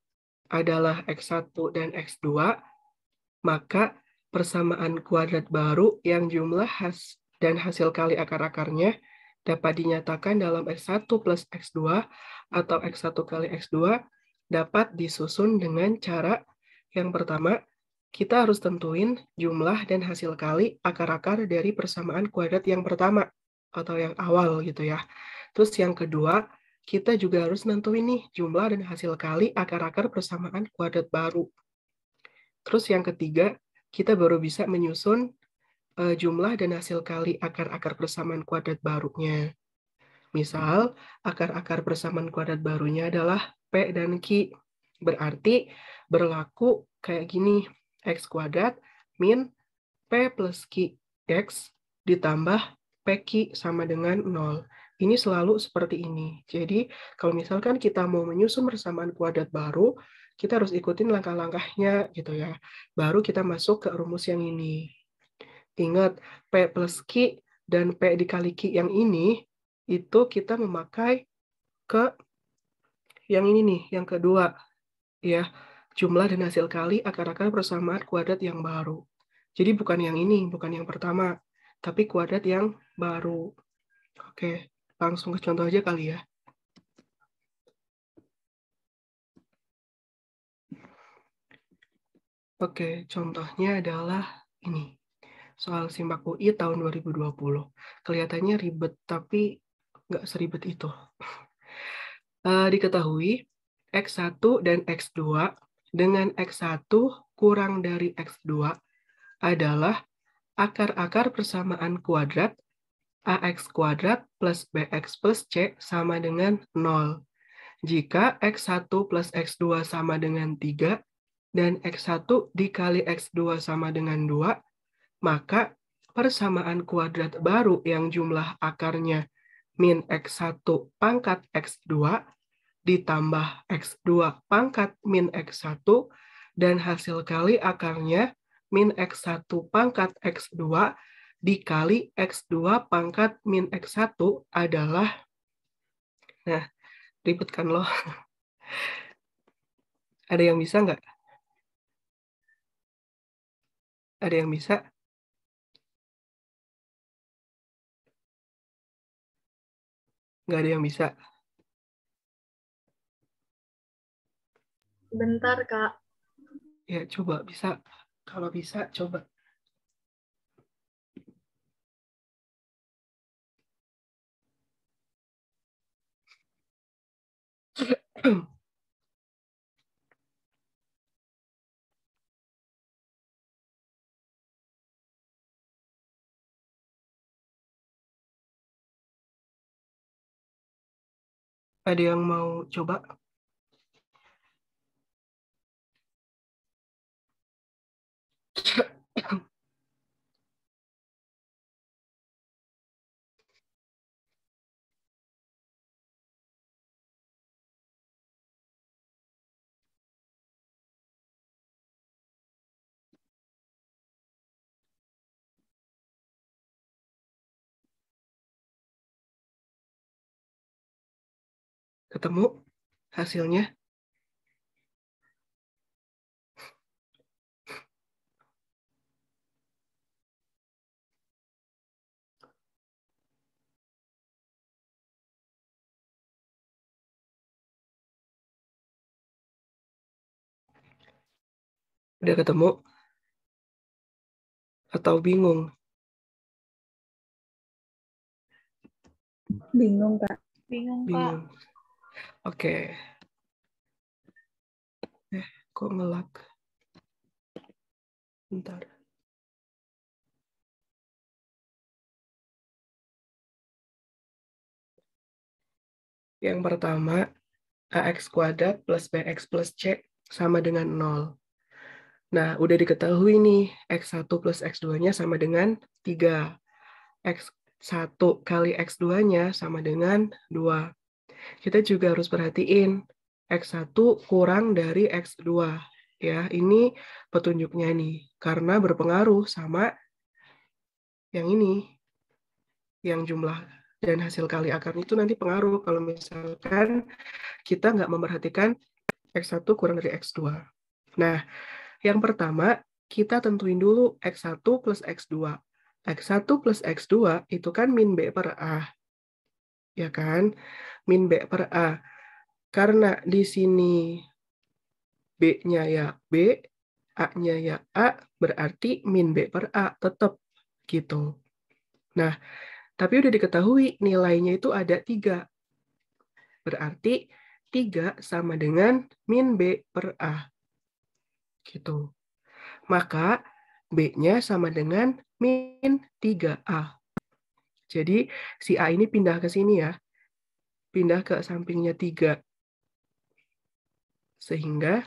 adalah X1 dan X2, maka persamaan kuadrat baru yang jumlah has dan hasil kali akar-akarnya dapat dinyatakan dalam X1 plus X2 atau X1 kali X2 dapat disusun dengan cara yang pertama, kita harus tentuin jumlah dan hasil kali akar-akar dari persamaan kuadrat yang pertama atau yang awal gitu ya. Terus yang kedua, kita juga harus nentuin nih jumlah dan hasil kali akar-akar persamaan kuadrat baru. Terus yang ketiga, kita baru bisa menyusun uh, jumlah dan hasil kali akar-akar persamaan kuadrat barunya. Misal, akar-akar persamaan kuadrat barunya adalah P dan Q. Berarti berlaku kayak gini, X kuadrat min P plus Q X ditambah p Q sama dengan 0. Ini selalu seperti ini. Jadi, kalau misalkan kita mau menyusun persamaan kuadrat baru, kita harus ikutin langkah-langkahnya gitu ya. Baru kita masuk ke rumus yang ini. Ingat, P plus Q dan P dikali Q yang ini, itu kita memakai ke yang ini nih, yang kedua, ya jumlah dan hasil kali akar-akar persamaan kuadrat yang baru. Jadi bukan yang ini, bukan yang pertama, tapi kuadrat yang baru. Oke, langsung ke contoh aja kali ya. Oke, contohnya adalah ini. Soal simak UI tahun 2020. Kelihatannya ribet, tapi nggak seribet itu. Eh, diketahui X1 dan X2 dengan X1 kurang dari X2 adalah akar-akar persamaan kuadrat AX kuadrat plus BX plus C sama dengan 0. Jika X1 plus X2 sama dengan 3 dan X1 dikali X2 sama dengan 2, maka persamaan kuadrat baru yang jumlah akarnya min X1 pangkat X2 ditambah X2 pangkat min X1 dan hasil kali akarnya min X1 pangkat X2 dikali X2 pangkat min X1 adalah Nah, ribet kan loh. Ada yang bisa nggak? Ada yang bisa? nggak ada yang bisa. Bentar, Kak. Ya, coba bisa. Kalau bisa, coba. Ada yang mau coba? Ketemu hasilnya? Udah ketemu? Atau bingung? Bingung, Kak. Bingung, Pak. Bingung. Oke. Okay. Eh, kok ngelak? Bentar. Yang pertama, AX kuadrat plus BX plus C sama dengan 0. Nah, udah diketahui nih, X1 plus X2-nya sama dengan 3. X1 kali X2-nya sama dengan 2 kita juga harus perhatiin X1 kurang dari X2. Ya, ini petunjuknya nih, karena berpengaruh sama yang ini, yang jumlah dan hasil kali akarnya itu nanti pengaruh kalau misalkan kita nggak memperhatikan X1 kurang dari X2. Nah, yang pertama, kita tentuin dulu X1 plus X2. X1 plus X2 itu kan min B per A ya kan? Min B per A. Karena di sini B-nya ya B, A-nya ya A, berarti min B per A tetap gitu. Nah, tapi udah diketahui nilainya itu ada tiga. Berarti 3 sama dengan min B per A. Gitu. Maka B-nya sama dengan min 3A. Jadi si A ini pindah ke sini ya. Pindah ke sampingnya 3. Sehingga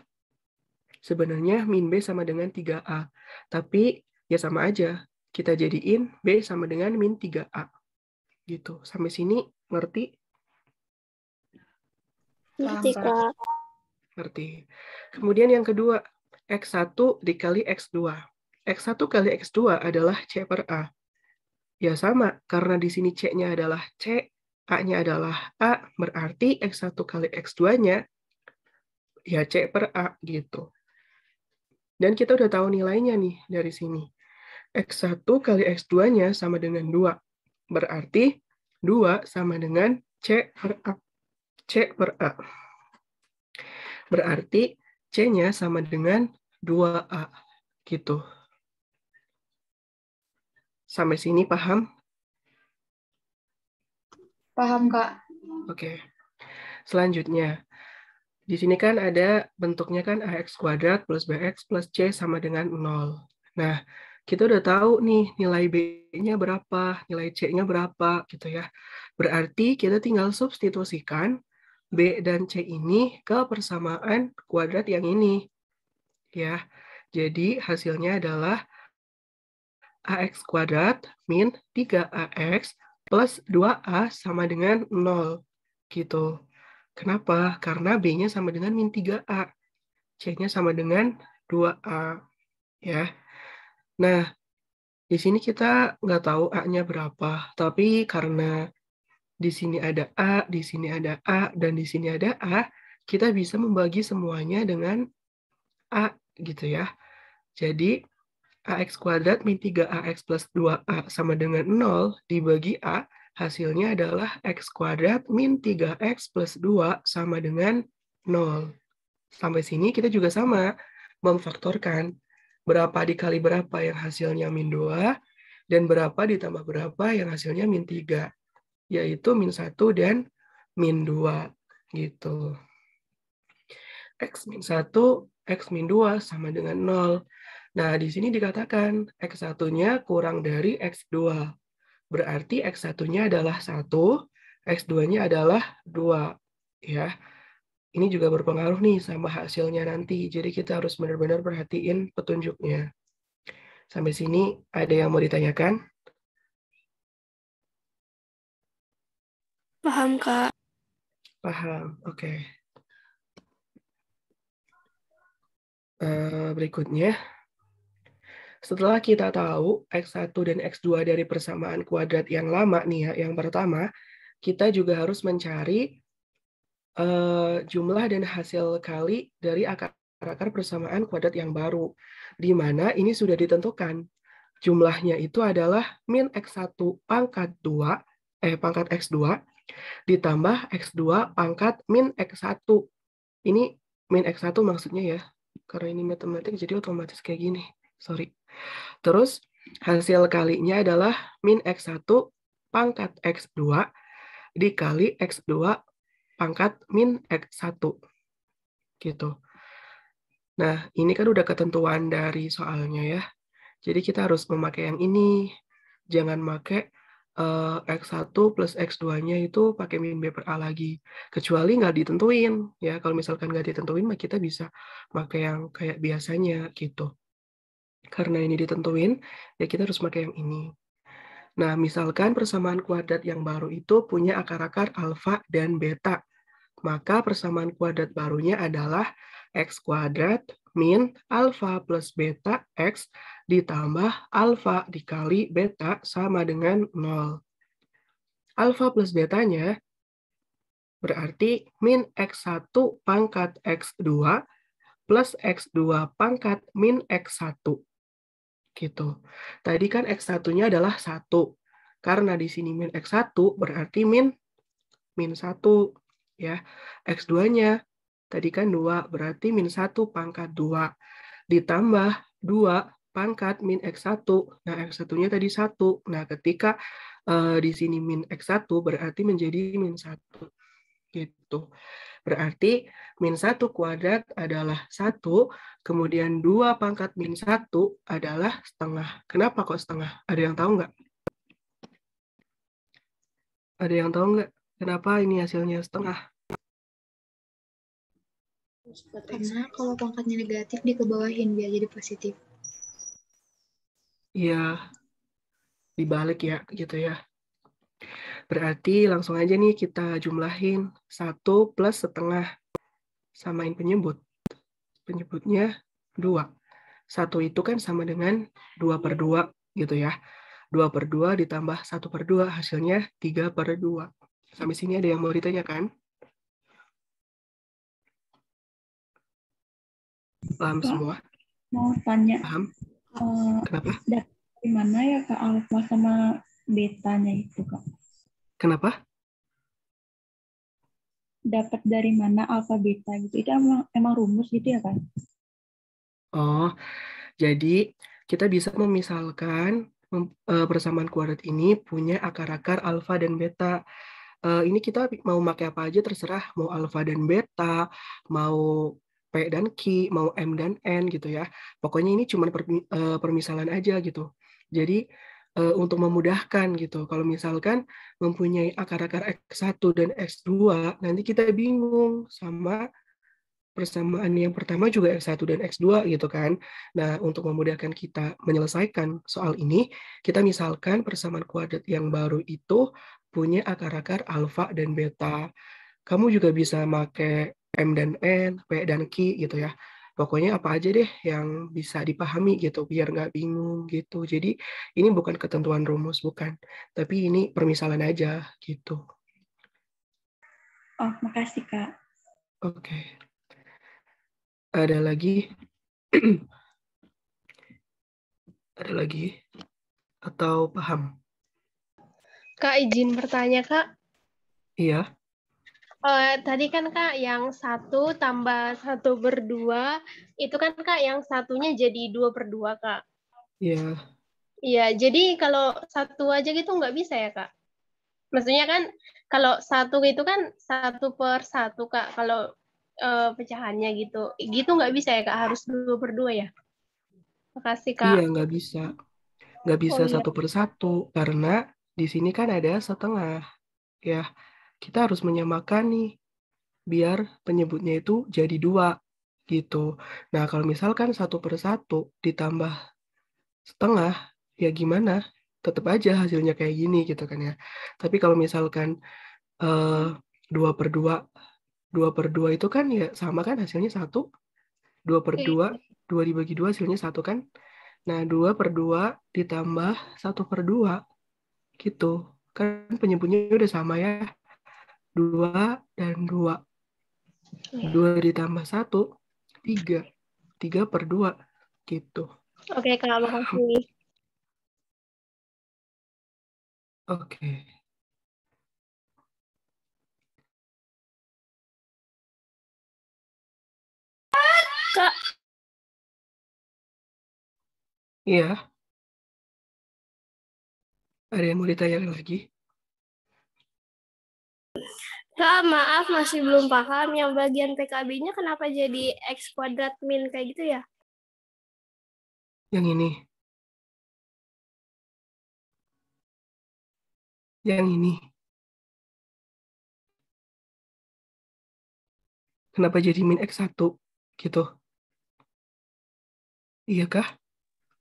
sebenarnya min B sama dengan 3A. Tapi ya sama aja. Kita jadiin B sama dengan min 3A. Gitu. Sampai sini ngerti? Ngerti, Kak. Ngerti. Kemudian yang kedua, X1 dikali X2. X1 kali X2 adalah C per A. Ya sama, karena di sini C-nya adalah C, A-nya adalah A, berarti X1 kali X2-nya ya C per A gitu. Dan kita udah tahu nilainya nih dari sini. X1 kali X2-nya sama dengan 2. Berarti 2 sama dengan C per A. C per A. Berarti C-nya sama dengan 2A. Gitu. Sampai sini paham? Paham, Kak. Oke. Selanjutnya, di sini kan ada bentuknya kan AX kuadrat plus BX plus C sama dengan 0. Nah, kita udah tahu nih nilai B-nya berapa, nilai C-nya berapa gitu ya. Berarti kita tinggal substitusikan B dan C ini ke persamaan kuadrat yang ini. Ya. Jadi hasilnya adalah ax kuadrat min 3ax plus 2a sama dengan 0. Gitu. Kenapa? Karena B-nya sama dengan min 3a. C-nya sama dengan 2a. Ya. Nah, di sini kita nggak tahu A-nya berapa. Tapi karena di sini ada A, di sini ada A, dan di sini ada A, kita bisa membagi semuanya dengan A gitu ya. Jadi AX kuadrat min 3AX plus 2A sama dengan 0 dibagi A, hasilnya adalah X kuadrat min 3X plus 2 sama dengan 0. Sampai sini kita juga sama, memfaktorkan berapa dikali berapa yang hasilnya min 2, dan berapa ditambah berapa yang hasilnya min 3, yaitu min 1 dan min 2. Gitu. X min 1, X min 2 sama dengan 0 Nah, di sini dikatakan X1-nya kurang dari X2. Berarti X1-nya adalah 1, X2-nya adalah 2. Ya. Ini juga berpengaruh nih sama hasilnya nanti. Jadi kita harus benar-benar perhatiin petunjuknya. Sampai sini ada yang mau ditanyakan? Paham, Kak. Paham, oke. Okay. Uh, eh, berikutnya. Setelah kita tahu X1 dan X2 dari persamaan kuadrat yang lama nih ya, yang pertama, kita juga harus mencari uh, jumlah dan hasil kali dari akar-akar persamaan kuadrat yang baru, di mana ini sudah ditentukan. Jumlahnya itu adalah min X1 pangkat 2, eh pangkat X2, ditambah X2 pangkat min X1. Ini min X1 maksudnya ya, karena ini matematik jadi otomatis kayak gini. Sorry. Terus hasil kalinya adalah min X1 pangkat X2 dikali X2 pangkat min X1. Gitu. Nah, ini kan udah ketentuan dari soalnya ya. Jadi kita harus memakai yang ini. Jangan pakai uh, X1 plus X2-nya itu pakai min B per A lagi. Kecuali nggak ditentuin. ya Kalau misalkan nggak ditentuin, kita bisa pakai yang kayak biasanya gitu karena ini ditentuin, ya kita harus pakai yang ini. Nah, misalkan persamaan kuadrat yang baru itu punya akar-akar alfa dan beta. Maka persamaan kuadrat barunya adalah x kuadrat min alfa plus beta x ditambah alfa dikali beta sama dengan 0. Alfa plus betanya berarti min x1 pangkat x2 plus x2 pangkat min x1 gitu. Tadi kan X1-nya adalah satu Karena di sini min X1 berarti min min 1 ya. X2-nya tadi kan dua berarti min satu pangkat dua ditambah dua pangkat min X1. Nah, X1-nya tadi satu. Nah, ketika uh, di sini min X1 berarti menjadi min satu gitu. Berarti min 1 kuadrat adalah 1, kemudian 2 pangkat min 1 adalah setengah. Kenapa kok setengah? Ada yang tahu nggak? Ada yang tahu nggak? Kenapa ini hasilnya setengah? Karena kalau pangkatnya negatif dikebawahin biar jadi positif. Iya, dibalik ya gitu ya. Berarti langsung aja nih kita jumlahin satu plus setengah. Samain penyebut. Penyebutnya dua satu itu kan sama dengan dua per dua gitu ya. dua per dua ditambah satu per dua hasilnya tiga per dua Sampai sini ada yang mau ditanyakan? Paham Pak, semua? Mau tanya. Paham? Uh, Kenapa? Dari mana ya Kak Alfa sama betanya itu Kak? Kenapa? Dapat dari mana alfa beta gitu. Itu emang, emang rumus gitu ya, kan? Oh, jadi kita bisa memisalkan eh, persamaan kuadrat ini punya akar-akar alfa dan beta. Eh, ini kita mau pakai apa aja terserah, mau alfa dan beta, mau P dan Q, mau M dan N gitu ya. Pokoknya ini cuma eh, permisalan aja gitu. Jadi uh, untuk memudahkan gitu. Kalau misalkan mempunyai akar-akar X1 dan X2, nanti kita bingung sama persamaan yang pertama juga X1 dan X2 gitu kan. Nah, untuk memudahkan kita menyelesaikan soal ini, kita misalkan persamaan kuadrat yang baru itu punya akar-akar alfa dan beta. Kamu juga bisa pakai M dan N, P dan Q gitu ya pokoknya apa aja deh yang bisa dipahami gitu biar nggak bingung gitu jadi ini bukan ketentuan rumus bukan tapi ini permisalan aja gitu oh makasih kak oke okay. ada lagi ada lagi atau paham kak izin bertanya kak iya Uh, tadi kan kak yang satu tambah satu berdua itu kan kak yang satunya jadi dua per dua kak. Iya. Yeah. Iya jadi kalau satu aja gitu nggak bisa ya kak. Maksudnya kan kalau satu gitu kan satu per satu kak kalau uh, pecahannya gitu gitu nggak bisa ya kak harus dua per dua ya. Makasih kak. Iya nggak bisa nggak bisa oh, iya. satu per satu karena di sini kan ada setengah ya kita harus menyamakan nih biar penyebutnya itu jadi dua gitu. Nah kalau misalkan satu per satu ditambah setengah ya gimana? Tetap aja hasilnya kayak gini gitu kan ya. Tapi kalau misalkan eh, dua per dua dua per dua itu kan ya sama kan hasilnya satu dua per iya. dua dua dibagi dua hasilnya satu kan. Nah dua per dua ditambah satu per dua gitu kan penyebutnya udah sama ya 2 dan 2. 2 iya. ditambah 1, 3. 3 per 2, gitu. Oke, okay, Kak, makasih. Oke. Okay. Iya. Ada yang mau ditanyakan lagi? Kak, maaf masih belum paham yang bagian PKB-nya kenapa jadi X kuadrat min kayak gitu ya? Yang ini. Yang ini. Kenapa jadi min X1 gitu? Iya kah?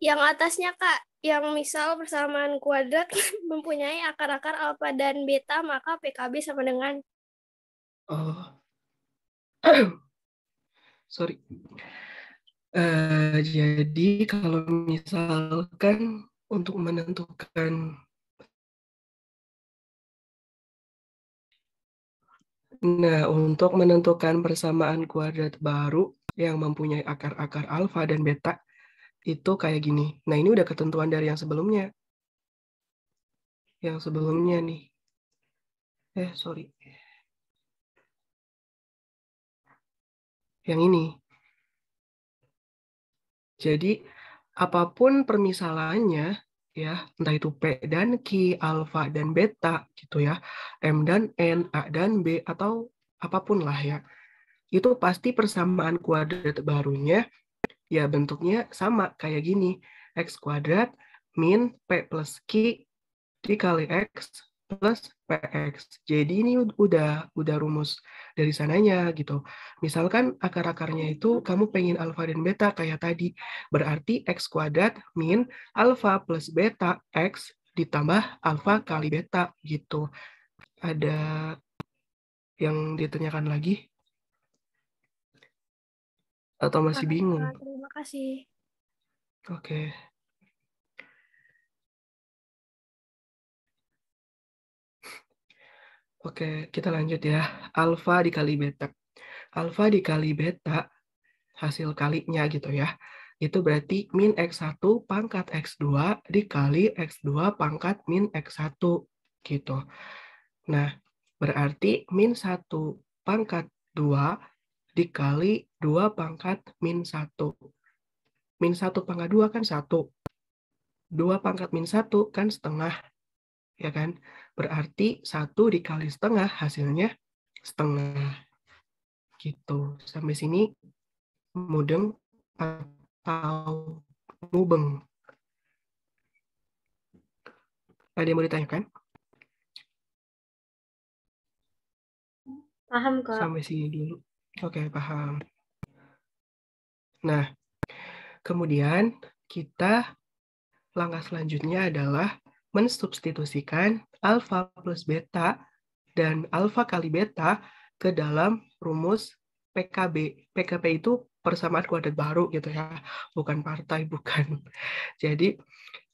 Yang atasnya, Kak yang misal persamaan kuadrat kan mempunyai akar-akar alfa dan beta, maka PKB sama dengan Oh. Sorry. Uh, jadi kalau misalkan untuk menentukan Nah, untuk menentukan persamaan kuadrat baru yang mempunyai akar-akar alfa dan beta, itu kayak gini. Nah, ini udah ketentuan dari yang sebelumnya. Yang sebelumnya nih. Eh, sorry. Yang ini. Jadi, apapun permisalannya, ya entah itu P dan Q, alfa dan beta gitu ya, M dan N, A dan B, atau apapun lah ya, itu pasti persamaan kuadrat barunya ya bentuknya sama kayak gini. X kuadrat min P plus Q dikali X plus PX. Jadi ini udah udah rumus dari sananya gitu. Misalkan akar-akarnya itu kamu pengen alfa dan beta kayak tadi. Berarti X kuadrat min alfa plus beta X ditambah alfa kali beta gitu. Ada yang ditanyakan lagi? atau masih bingung? Terima kasih. Oke. Okay. Oke, okay, kita lanjut ya. Alfa dikali beta. Alfa dikali beta, hasil kalinya gitu ya. Itu berarti min X1 pangkat X2 dikali X2 pangkat min X1 gitu. Nah, berarti min 1 pangkat 2 dikali 2 pangkat min 1. Min 1 pangkat 2 kan 1. 2 pangkat min 1 kan setengah. Ya kan? Berarti 1 dikali setengah hasilnya setengah. Gitu. Sampai sini mudeng atau mubeng. Ada yang mau ditanyakan? Paham, Kak. Sampai sini dulu. Oke, paham. Nah, kemudian kita langkah selanjutnya adalah mensubstitusikan alfa plus beta dan alfa kali beta ke dalam rumus PKB. PKB itu persamaan kuadrat baru gitu ya, bukan partai, bukan. Jadi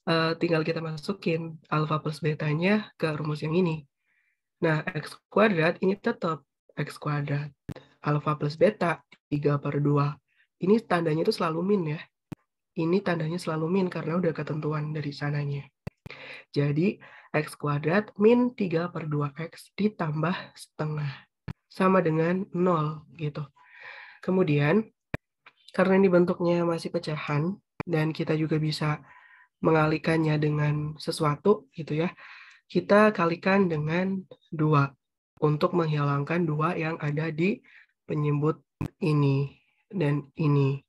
eh, tinggal kita masukin alfa plus betanya ke rumus yang ini. Nah, x kuadrat ini tetap x kuadrat alfa plus beta 3 per 2. Ini tandanya itu selalu min ya. Ini tandanya selalu min karena udah ketentuan dari sananya. Jadi x kuadrat min 3 per 2x ditambah setengah. Sama dengan 0 gitu. Kemudian, karena ini bentuknya masih pecahan, dan kita juga bisa mengalikannya dengan sesuatu gitu ya. Kita kalikan dengan dua untuk menghilangkan dua yang ada di penyebut ini dan ini.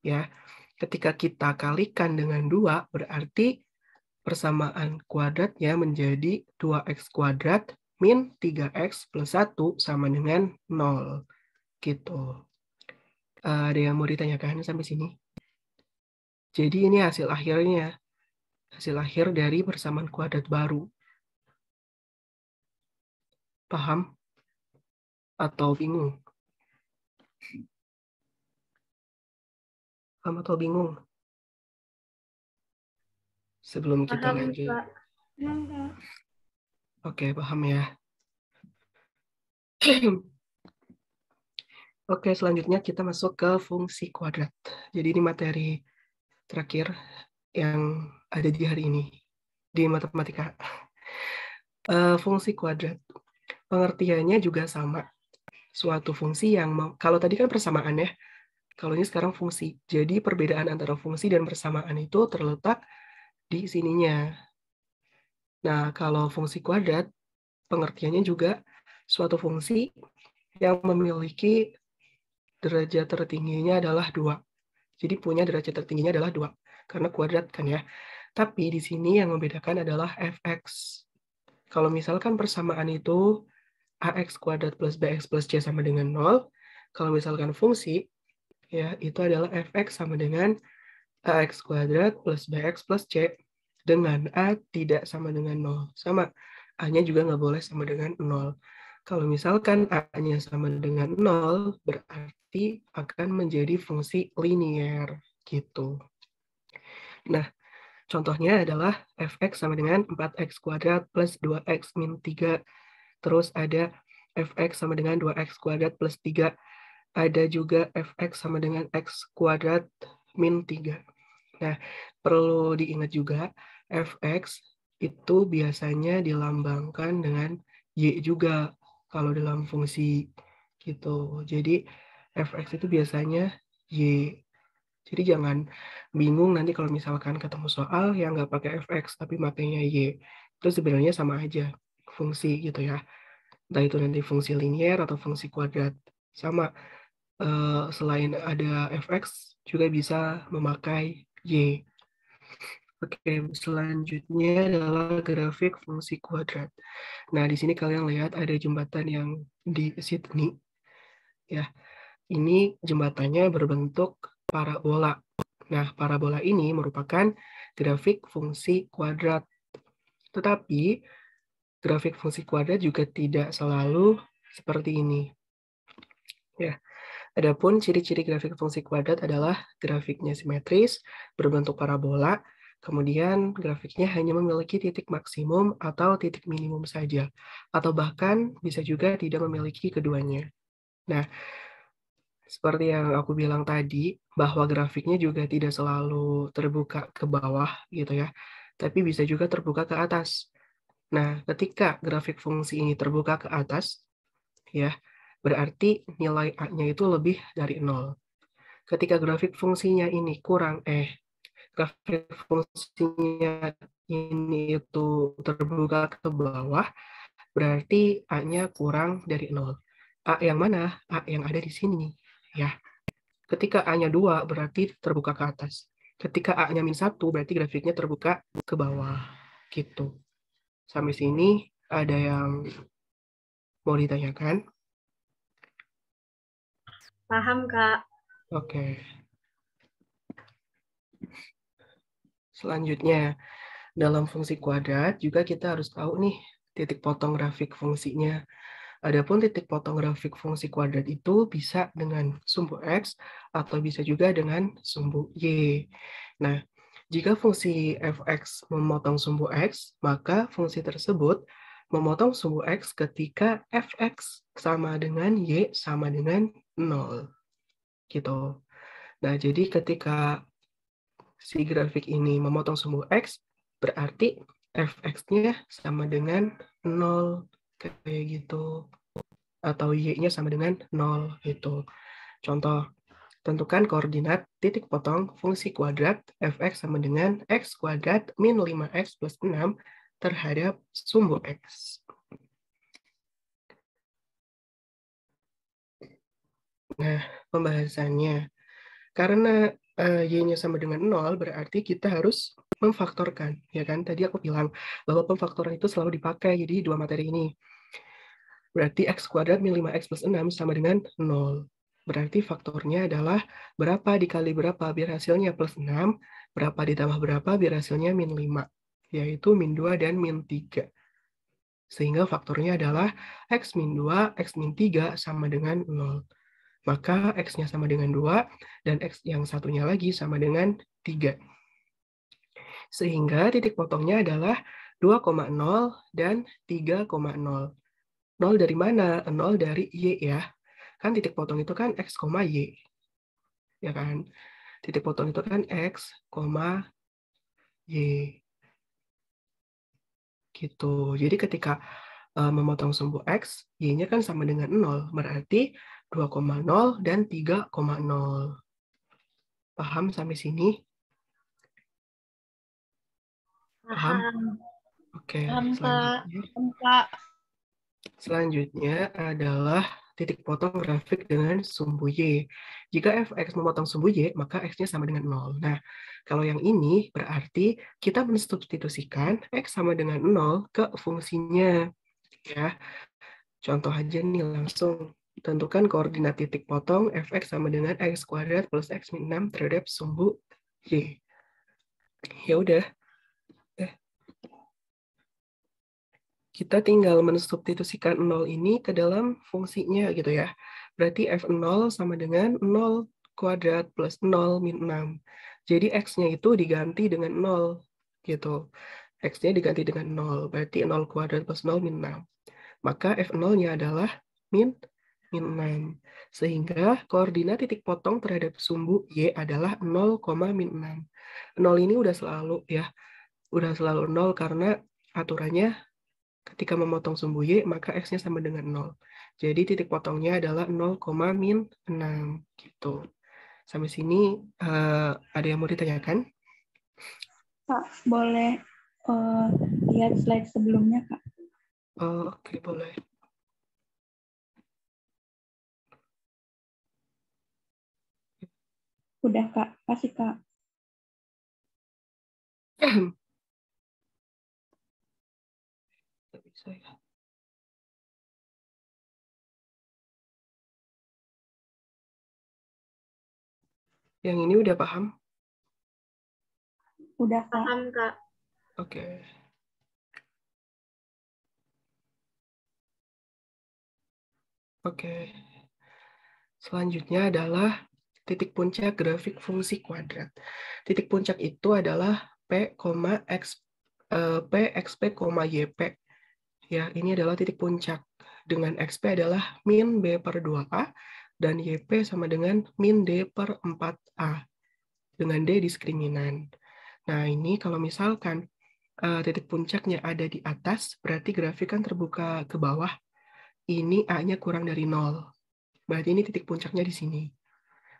Ya, ketika kita kalikan dengan dua berarti persamaan kuadratnya menjadi 2x kuadrat min 3x plus 1 sama dengan nol. Gitu. ada yang mau ditanyakan sampai sini? Jadi ini hasil akhirnya. Hasil akhir dari persamaan kuadrat baru. Paham? Atau bingung? Kamu tau bingung? Sebelum kita lanjut. Oke, okay, paham ya. Oke, okay, selanjutnya kita masuk ke fungsi kuadrat. Jadi ini materi terakhir yang ada di hari ini di matematika. Uh, fungsi kuadrat. Pengertiannya juga sama suatu fungsi yang kalau tadi kan persamaan ya, kalau ini sekarang fungsi. Jadi perbedaan antara fungsi dan persamaan itu terletak di sininya. Nah, kalau fungsi kuadrat, pengertiannya juga suatu fungsi yang memiliki derajat tertingginya adalah dua. Jadi punya derajat tertingginya adalah dua karena kuadrat kan ya. Tapi di sini yang membedakan adalah fx. Kalau misalkan persamaan itu ax kuadrat plus bx plus c sama dengan 0, kalau misalkan fungsi, ya itu adalah fx sama dengan ax kuadrat plus bx plus c dengan a tidak sama dengan 0. Sama, a-nya juga nggak boleh sama dengan 0. Kalau misalkan a-nya sama dengan 0, berarti akan menjadi fungsi linear Gitu. Nah, contohnya adalah fx sama dengan 4x kuadrat plus 2x min 3 Terus ada fx sama dengan 2x kuadrat plus 3. Ada juga fx sama dengan x kuadrat min 3. Nah, perlu diingat juga fx itu biasanya dilambangkan dengan y juga kalau dalam fungsi gitu. Jadi fx itu biasanya y. Jadi jangan bingung nanti kalau misalkan ketemu soal yang nggak pakai fx tapi makainya y. Itu sebenarnya sama aja fungsi gitu ya. Entah itu nanti fungsi linier atau fungsi kuadrat. Sama, eh, selain ada fx, juga bisa memakai y. Oke, selanjutnya adalah grafik fungsi kuadrat. Nah, di sini kalian lihat ada jembatan yang di Sydney. Ya, ini jembatannya berbentuk parabola. Nah, parabola ini merupakan grafik fungsi kuadrat. Tetapi grafik fungsi kuadrat juga tidak selalu seperti ini. Ya. Adapun ciri-ciri grafik fungsi kuadrat adalah grafiknya simetris, berbentuk parabola, kemudian grafiknya hanya memiliki titik maksimum atau titik minimum saja, atau bahkan bisa juga tidak memiliki keduanya. Nah, seperti yang aku bilang tadi, bahwa grafiknya juga tidak selalu terbuka ke bawah gitu ya, tapi bisa juga terbuka ke atas. Nah, ketika grafik fungsi ini terbuka ke atas, ya, berarti nilai A-nya itu lebih dari nol. Ketika grafik fungsinya ini kurang, eh, grafik fungsinya ini itu terbuka ke bawah, berarti A-nya kurang dari nol. A yang mana? A yang ada di sini. ya. Ketika A-nya 2, berarti terbuka ke atas. Ketika A-nya min 1, berarti grafiknya terbuka ke bawah. Gitu. Sampai sini ada yang mau ditanyakan? Paham, Kak. Oke. Selanjutnya, dalam fungsi kuadrat juga kita harus tahu nih titik potong grafik fungsinya. Adapun titik potong grafik fungsi kuadrat itu bisa dengan sumbu X atau bisa juga dengan sumbu Y. Nah, jika fungsi fx memotong sumbu x, maka fungsi tersebut memotong sumbu x ketika fx sama dengan y sama dengan 0. Gitu. Nah, jadi ketika si grafik ini memotong sumbu x, berarti fx-nya sama dengan 0 kayak gitu atau y-nya sama dengan 0 gitu. Contoh Tentukan koordinat titik potong fungsi kuadrat fx sama dengan x kuadrat min 5x plus 6 terhadap sumbu x. Nah, pembahasannya. Karena uh, Y-nya sama dengan 0, berarti kita harus memfaktorkan. ya kan Tadi aku bilang bahwa pemfaktoran itu selalu dipakai, jadi dua materi ini. Berarti X kuadrat min 5X plus 6 sama dengan 0. Berarti faktornya adalah berapa dikali berapa biar hasilnya plus 6, berapa ditambah berapa biar hasilnya min 5, yaitu min 2 dan min 3. Sehingga faktornya adalah X min 2, X min 3 sama dengan 0. Maka X-nya sama dengan 2, dan X yang satunya lagi sama dengan 3. Sehingga titik potongnya adalah 2,0 dan 3,0. 0 dari mana? 0 dari Y ya kan titik potong itu kan x, y. Ya kan? Titik potong itu kan x, y. Gitu. Jadi ketika e, memotong sumbu x, y-nya kan sama dengan 0, berarti 2,0 dan 3,0. Paham sampai sini? Paham? Oke, okay, selanjutnya. Selanjutnya adalah titik potong grafik dengan sumbu Y. Jika fx memotong sumbu Y, maka x-nya sama dengan 0. Nah, kalau yang ini berarti kita mensubstitusikan x sama dengan 0 ke fungsinya. ya. Contoh aja nih langsung. Tentukan koordinat titik potong fx sama dengan x kuadrat plus x min 6 terhadap sumbu Y. Ya udah, kita tinggal mensubstitusikan 0 ini ke dalam fungsinya gitu ya. Berarti F0 sama dengan 0 kuadrat plus 0 min 6. Jadi X-nya itu diganti dengan 0 gitu. X-nya diganti dengan 0, berarti 0 kuadrat plus 0 min 6. Maka F0-nya adalah min min 6. Sehingga koordinat titik potong terhadap sumbu Y adalah 0, min 6. 0 ini udah selalu ya, udah selalu 0 karena aturannya Ketika memotong sumbu Y, maka X-nya sama dengan 0. Jadi titik potongnya adalah 0, min 6. Gitu. Sampai sini uh, ada yang mau ditanyakan? Pak, boleh uh, lihat slide sebelumnya, Kak? Uh, Oke, okay, boleh. Udah, Kak. Kasih, Kak. sesuaikan. Yang ini udah paham? Udah paham, Kak. Oke. Okay. Oke. Okay. Selanjutnya adalah titik puncak grafik fungsi kuadrat. Titik puncak itu adalah P, eh, X, P, XP, YP ya. Ini adalah titik puncak dengan XP adalah min B per 2A dan YP sama dengan min D per 4A dengan D diskriminan. Nah, ini kalau misalkan uh, titik puncaknya ada di atas, berarti grafik kan terbuka ke bawah. Ini A-nya kurang dari 0. Berarti ini titik puncaknya di sini.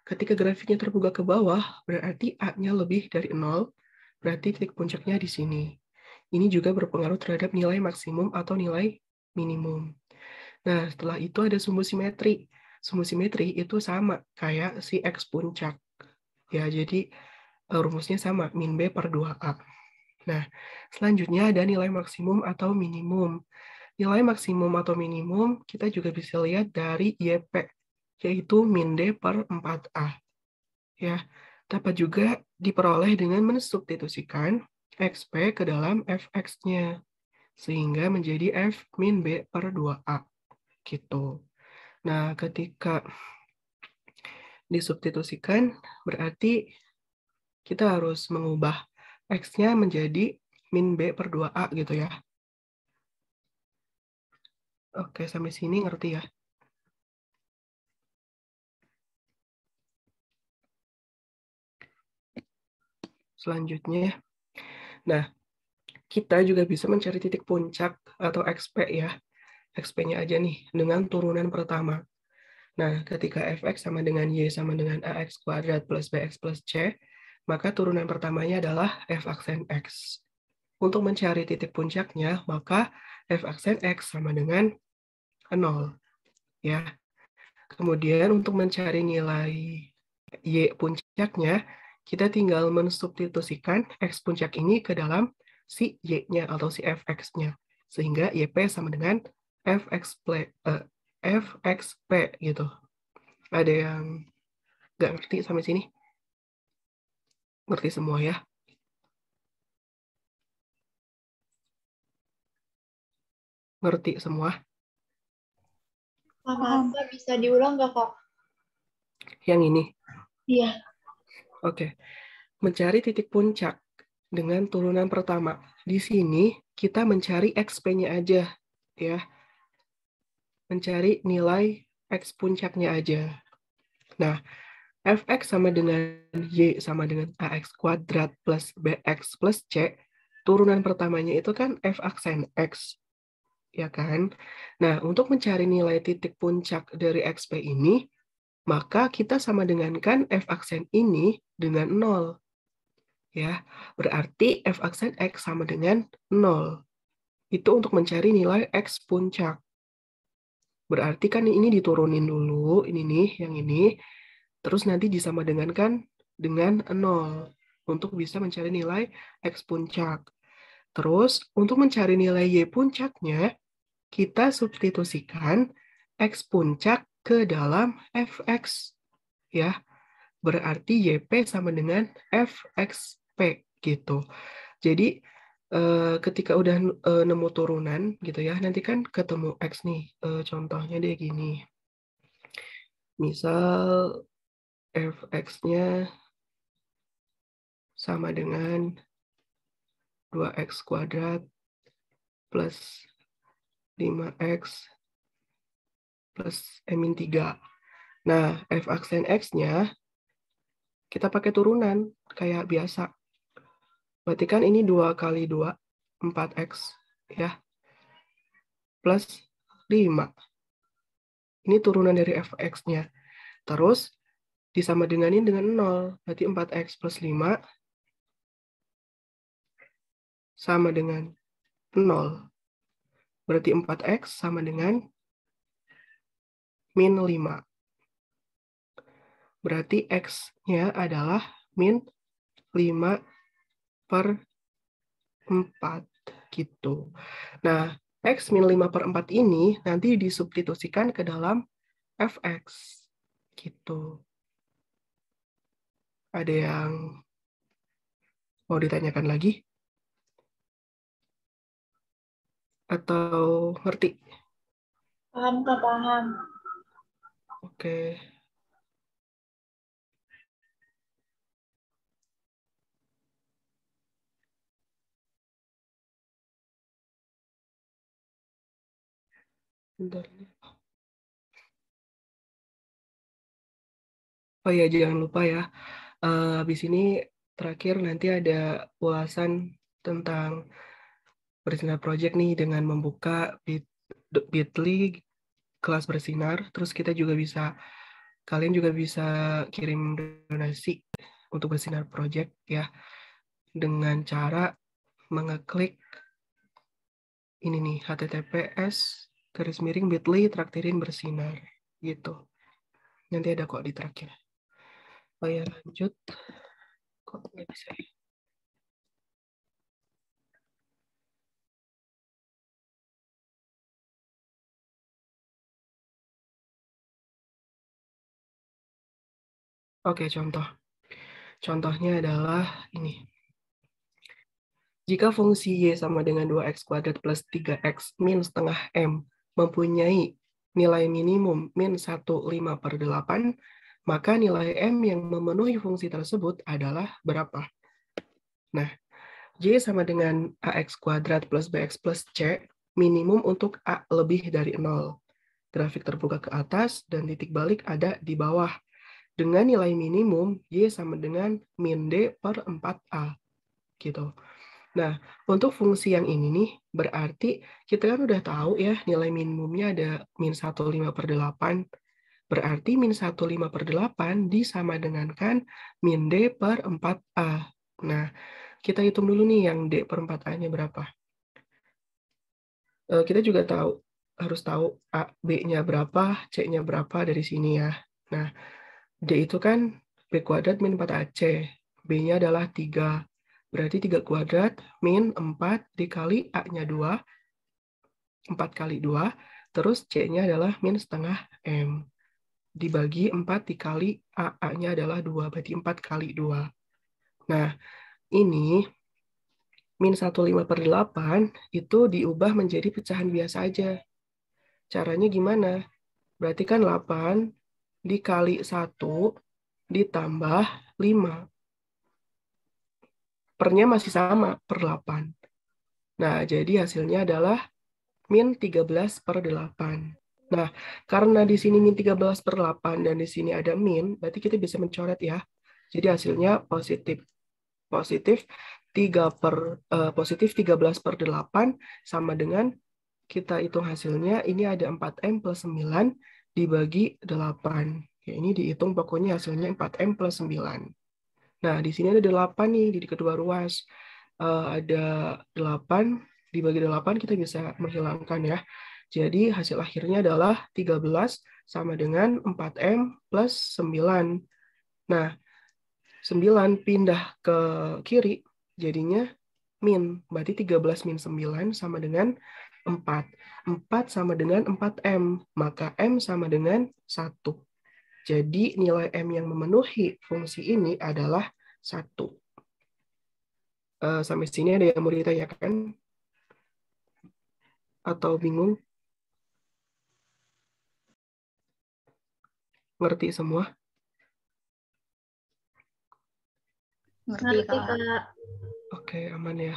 Ketika grafiknya terbuka ke bawah, berarti A-nya lebih dari 0, berarti titik puncaknya di sini. Ini juga berpengaruh terhadap nilai maksimum atau nilai minimum. Nah, setelah itu ada sumbu simetri. Sumbu simetri itu sama kayak si X puncak. Ya, jadi eh, rumusnya sama, min B per 2A. Nah, selanjutnya ada nilai maksimum atau minimum. Nilai maksimum atau minimum kita juga bisa lihat dari YP, yaitu min D per 4A. Ya, dapat juga diperoleh dengan mensubstitusikan XP ke dalam Fx-nya. Sehingga menjadi F min B per 2A. Gitu. Nah, ketika disubstitusikan, berarti kita harus mengubah X-nya menjadi min B per 2A gitu ya. Oke, sampai sini ngerti ya? Selanjutnya ya. Nah, kita juga bisa mencari titik puncak atau XP ya. XP-nya aja nih, dengan turunan pertama. Nah, ketika fx sama dengan y sama dengan ax kuadrat plus bx plus c, maka turunan pertamanya adalah f aksen x. Untuk mencari titik puncaknya, maka f aksen x sama dengan 0. Ya. Kemudian untuk mencari nilai y puncaknya, kita tinggal mensubstitusikan X puncak ini ke dalam si Y-nya atau si Fx-nya. Sehingga YP sama dengan Fxp, uh, eh, Fxp gitu. Ada yang nggak ngerti sampai sini? Ngerti semua ya? Ngerti semua? apa-apa bisa diulang nggak, Kak? Yang ini? Iya. Oke. Mencari titik puncak dengan turunan pertama. Di sini kita mencari XP-nya aja ya. Mencari nilai X puncaknya aja. Nah, Fx sama dengan Y sama dengan AX kuadrat plus BX plus C, turunan pertamanya itu kan F aksen X. Ya kan? Nah, untuk mencari nilai titik puncak dari XP ini, maka kita sama dengankan f aksen ini dengan 0. Ya, berarti f aksen x sama dengan 0. Itu untuk mencari nilai x puncak. Berarti kan ini diturunin dulu, ini nih, yang ini. Terus nanti disama dengankan dengan 0 untuk bisa mencari nilai x puncak. Terus, untuk mencari nilai Y puncaknya, kita substitusikan X puncak ke dalam fx ya. Berarti YP sama dengan fxp gitu. Jadi eh, ketika udah eh, nemu turunan gitu ya, nanti kan ketemu X nih. Eh, contohnya dia gini. Misal fx-nya sama dengan 2x kuadrat plus 5x plus M min 3. Nah, F aksen X-nya kita pakai turunan kayak biasa. Berarti kan ini 2 kali 2, 4X ya. Plus 5. Ini turunan dari Fx-nya. Terus disama dengan ini dengan 0. Berarti 4X plus 5 sama dengan 0. Berarti 4X sama dengan min 5. Berarti X-nya adalah min 5 per 4 gitu. Nah, X min 5 per 4 ini nanti disubstitusikan ke dalam Fx gitu. Ada yang mau ditanyakan lagi? Atau ngerti? Paham, Kak, paham. Oke. Okay. Oh ya, jangan lupa ya. Uh, habis ini terakhir nanti ada ulasan tentang Bersinar Project nih dengan membuka bit.ly kelas bersinar terus kita juga bisa kalian juga bisa kirim donasi untuk bersinar project ya dengan cara mengeklik ini nih https garis miring bit.ly traktirin bersinar gitu nanti ada kok di terakhir oh ya lanjut kok nggak bisa ya Oke, contoh. Contohnya adalah ini. Jika fungsi Y sama dengan 2X kuadrat plus 3X min setengah M mempunyai nilai minimum min 1, 5 per 8, maka nilai M yang memenuhi fungsi tersebut adalah berapa? Nah, J sama dengan AX kuadrat plus BX plus C minimum untuk A lebih dari 0. Grafik terbuka ke atas dan titik balik ada di bawah dengan nilai minimum Y sama dengan min D per 4A. Gitu. Nah, untuk fungsi yang ini nih, berarti kita kan udah tahu ya nilai minimumnya ada min 15 per 8. Berarti min 15 per 8 disama dengan kan min D per 4A. Nah, kita hitung dulu nih yang D per 4A-nya berapa. Eh, kita juga tahu harus tahu A, B-nya berapa, C-nya berapa dari sini ya. Nah, D itu kan B kuadrat min 4AC. B-nya adalah 3. Berarti 3 kuadrat min 4 dikali A-nya 2. 4 kali 2. Terus C-nya adalah min setengah M. Dibagi 4 dikali A. A-nya adalah 2. Berarti 4 kali 2. Nah, ini min 15 per 8 itu diubah menjadi pecahan biasa aja. Caranya gimana? Berarti kan 8 dikali 1 ditambah 5. Pernya masih sama, per 8. Nah, jadi hasilnya adalah min 13 per 8. Nah, karena di sini min 13 per 8 dan di sini ada min, berarti kita bisa mencoret ya. Jadi hasilnya positif. Positif 3 per uh, positif 13 per 8 sama dengan kita hitung hasilnya ini ada 4M plus 9 dibagi 8. Ya, ini dihitung pokoknya hasilnya 4M plus 9. Nah, di sini ada 8 nih di kedua ruas. Uh, ada 8, dibagi 8 kita bisa menghilangkan ya. Jadi hasil akhirnya adalah 13 sama dengan 4M plus 9. Nah, 9 pindah ke kiri, jadinya min. Berarti 13 min 9 sama dengan 4. 4 sama dengan 4M, maka M sama dengan 1. Jadi nilai M yang memenuhi fungsi ini adalah 1. Uh, eh, sampai sini ada yang mau ditanyakan? Atau bingung? Ngerti semua? Ngerti, Kak. Oke, okay, aman ya.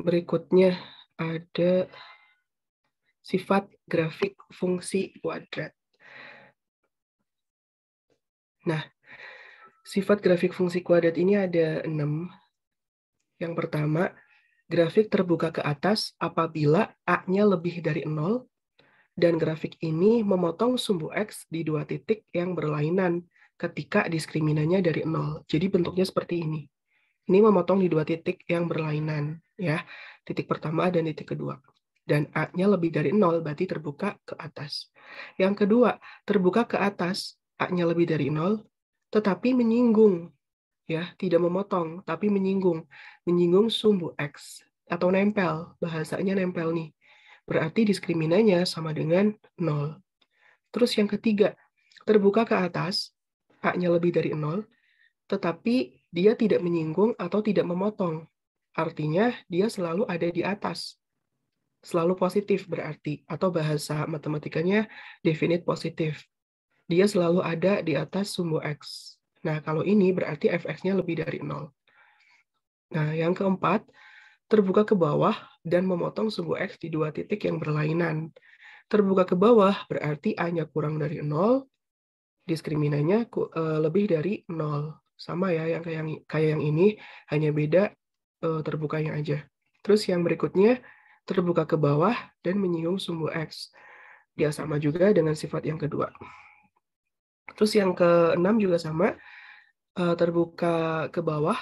Berikutnya ada sifat grafik fungsi kuadrat. Nah, sifat grafik fungsi kuadrat ini ada enam. Yang pertama, grafik terbuka ke atas apabila A-nya lebih dari nol, dan grafik ini memotong sumbu X di dua titik yang berlainan ketika diskriminannya dari nol. Jadi bentuknya seperti ini. Ini memotong di dua titik yang berlainan, ya. Titik pertama dan titik kedua. Dan A-nya lebih dari nol, berarti terbuka ke atas. Yang kedua, terbuka ke atas, A-nya lebih dari nol, tetapi menyinggung, ya, tidak memotong, tapi menyinggung. Menyinggung sumbu X, atau nempel, bahasanya nempel nih. Berarti diskriminannya sama dengan nol. Terus yang ketiga, terbuka ke atas, A-nya lebih dari nol, tetapi dia tidak menyinggung atau tidak memotong. Artinya, dia selalu ada di atas. Selalu positif berarti, atau bahasa matematikanya definite positif. Dia selalu ada di atas sumbu X. Nah, kalau ini berarti fx-nya lebih dari nol. Nah, yang keempat, terbuka ke bawah dan memotong sumbu X di dua titik yang berlainan. Terbuka ke bawah berarti A-nya kurang dari nol, diskriminannya eh, lebih dari nol sama ya yang kayak yang kayak yang ini hanya beda uh, terbukanya aja. Terus yang berikutnya terbuka ke bawah dan menyinggung sumbu x. Dia ya, sama juga dengan sifat yang kedua. Terus yang keenam juga sama uh, terbuka ke bawah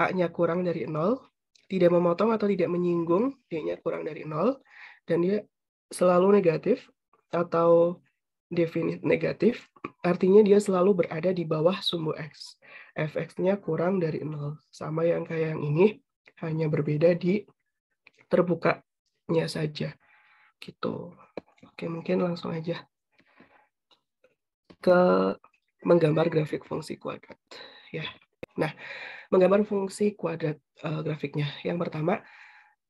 a-nya kurang dari nol, tidak memotong atau tidak menyinggung d-nya kurang dari nol dan dia selalu negatif atau definit negatif, artinya dia selalu berada di bawah sumbu X. fx-nya kurang dari 0. Sama yang kayak yang ini, hanya berbeda di terbukanya saja. Gitu. Oke, mungkin langsung aja ke menggambar grafik fungsi kuadrat. Ya. Nah, menggambar fungsi kuadrat uh, grafiknya. Yang pertama,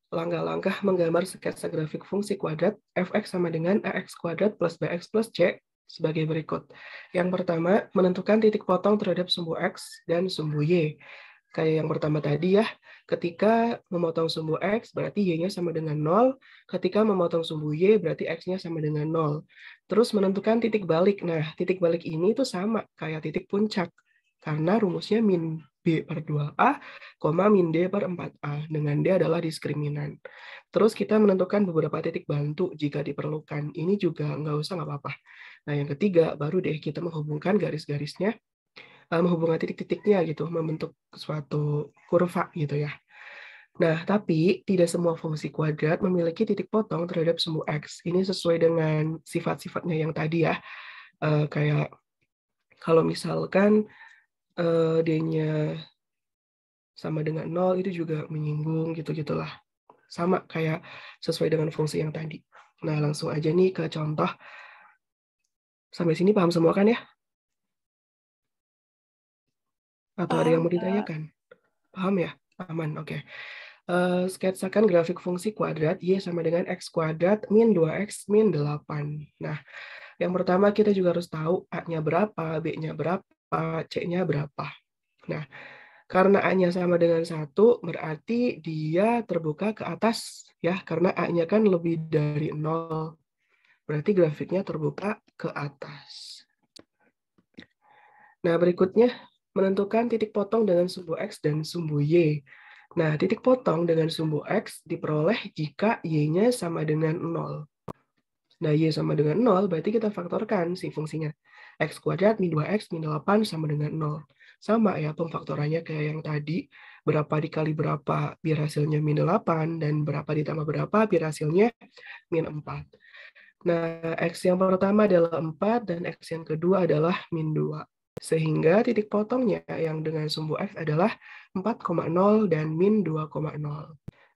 langkah-langkah menggambar sketsa grafik fungsi kuadrat fx sama dengan ax kuadrat plus bx plus c sebagai berikut. Yang pertama, menentukan titik potong terhadap sumbu x dan sumbu y. Kayak yang pertama tadi ya, ketika memotong sumbu x berarti y-nya sama dengan 0, ketika memotong sumbu y berarti x-nya sama dengan 0. Terus menentukan titik balik. Nah, titik balik ini itu sama kayak titik puncak karena rumusnya min B per 2A, koma min D per 4A. Dengan D adalah diskriminan. Terus kita menentukan beberapa titik bantu jika diperlukan. Ini juga nggak usah nggak apa-apa. Nah, yang ketiga, baru deh kita menghubungkan garis-garisnya, eh, menghubungkan titik-titiknya gitu, membentuk suatu kurva gitu ya. Nah, tapi tidak semua fungsi kuadrat memiliki titik potong terhadap semua X. Ini sesuai dengan sifat-sifatnya yang tadi ya. Uh, kayak kalau misalkan uh, D-nya sama dengan nol itu juga menyinggung gitu-gitulah. Sama kayak sesuai dengan fungsi yang tadi. Nah, langsung aja nih ke contoh. Sampai sini paham semua kan ya? Atau paham, ada yang mau ditanyakan? Paham ya? Aman, oke. Okay. Uh, eh, sketsakan grafik fungsi kuadrat Y sama dengan X kuadrat min 2X min 8. Nah, yang pertama kita juga harus tahu A-nya berapa, B-nya berapa, C-nya berapa. Nah, karena A-nya sama dengan satu berarti dia terbuka ke atas ya karena A-nya kan lebih dari nol berarti grafiknya terbuka ke atas. Nah berikutnya menentukan titik potong dengan sumbu X dan sumbu Y. Nah titik potong dengan sumbu X diperoleh jika Y-nya sama dengan nol. Nah Y sama dengan nol berarti kita faktorkan si fungsinya. X kuadrat min 2X min 8 sama dengan 0. Sama ya pemfaktorannya kayak yang tadi, berapa dikali berapa biar hasilnya min 8, dan berapa ditambah berapa biar hasilnya min 4. Nah, X yang pertama adalah 4, dan X yang kedua adalah min 2. Sehingga titik potongnya yang dengan sumbu X adalah 4,0 dan min 2,0.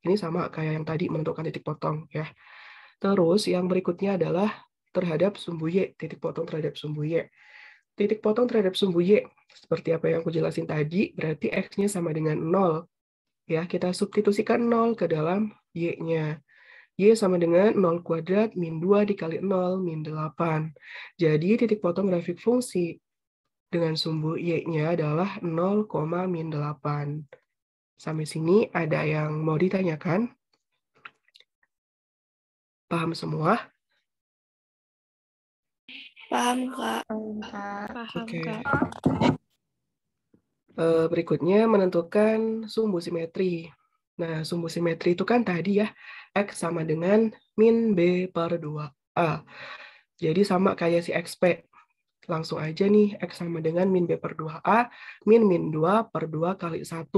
Ini sama kayak yang tadi menentukan titik potong ya. Terus yang berikutnya adalah terhadap sumbu Y, titik potong terhadap sumbu Y. Titik potong terhadap sumbu Y, seperti apa yang aku jelasin tadi, berarti X-nya sama dengan 0. Ya, kita substitusikan 0 ke dalam Y-nya. Y sama dengan 0 kuadrat min 2 dikali 0 min 8. Jadi titik potong grafik fungsi dengan sumbu Y-nya adalah 0, min 8. Sampai sini ada yang mau ditanyakan? Paham semua? Paham, Kak. Paham, okay. Kak. Uh, berikutnya menentukan sumbu simetri. Nah, sumbu simetri itu kan tadi ya, X sama dengan min B per 2A. Jadi sama kayak si XP. Langsung aja nih, X sama dengan min B per 2A, min min 2 per 2 kali 1.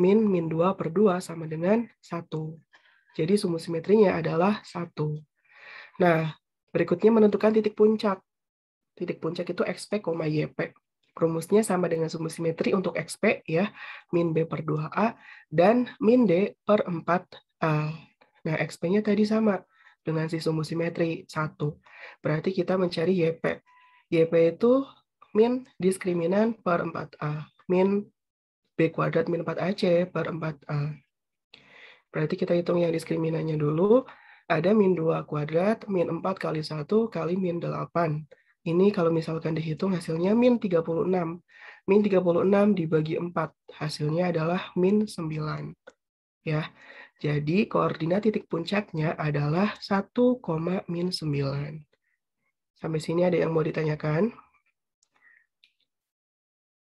Min min 2 per 2 sama dengan 1. Jadi sumbu simetrinya adalah 1. Nah, berikutnya menentukan titik puncak titik puncak itu XP, YP. Rumusnya sama dengan sumbu simetri untuk XP ya, min B per 2A dan min D per 4A. Nah, XP-nya tadi sama dengan si sumbu simetri 1. Berarti kita mencari YP. YP itu min diskriminan per 4A, min B kuadrat min 4AC per 4A. Berarti kita hitung yang diskriminannya dulu, ada min 2 kuadrat, min 4 kali 1 kali min 8 ini kalau misalkan dihitung hasilnya min 36. Min 36 dibagi 4, hasilnya adalah min 9. Ya. Jadi koordinat titik puncaknya adalah 1, min 9. Sampai sini ada yang mau ditanyakan?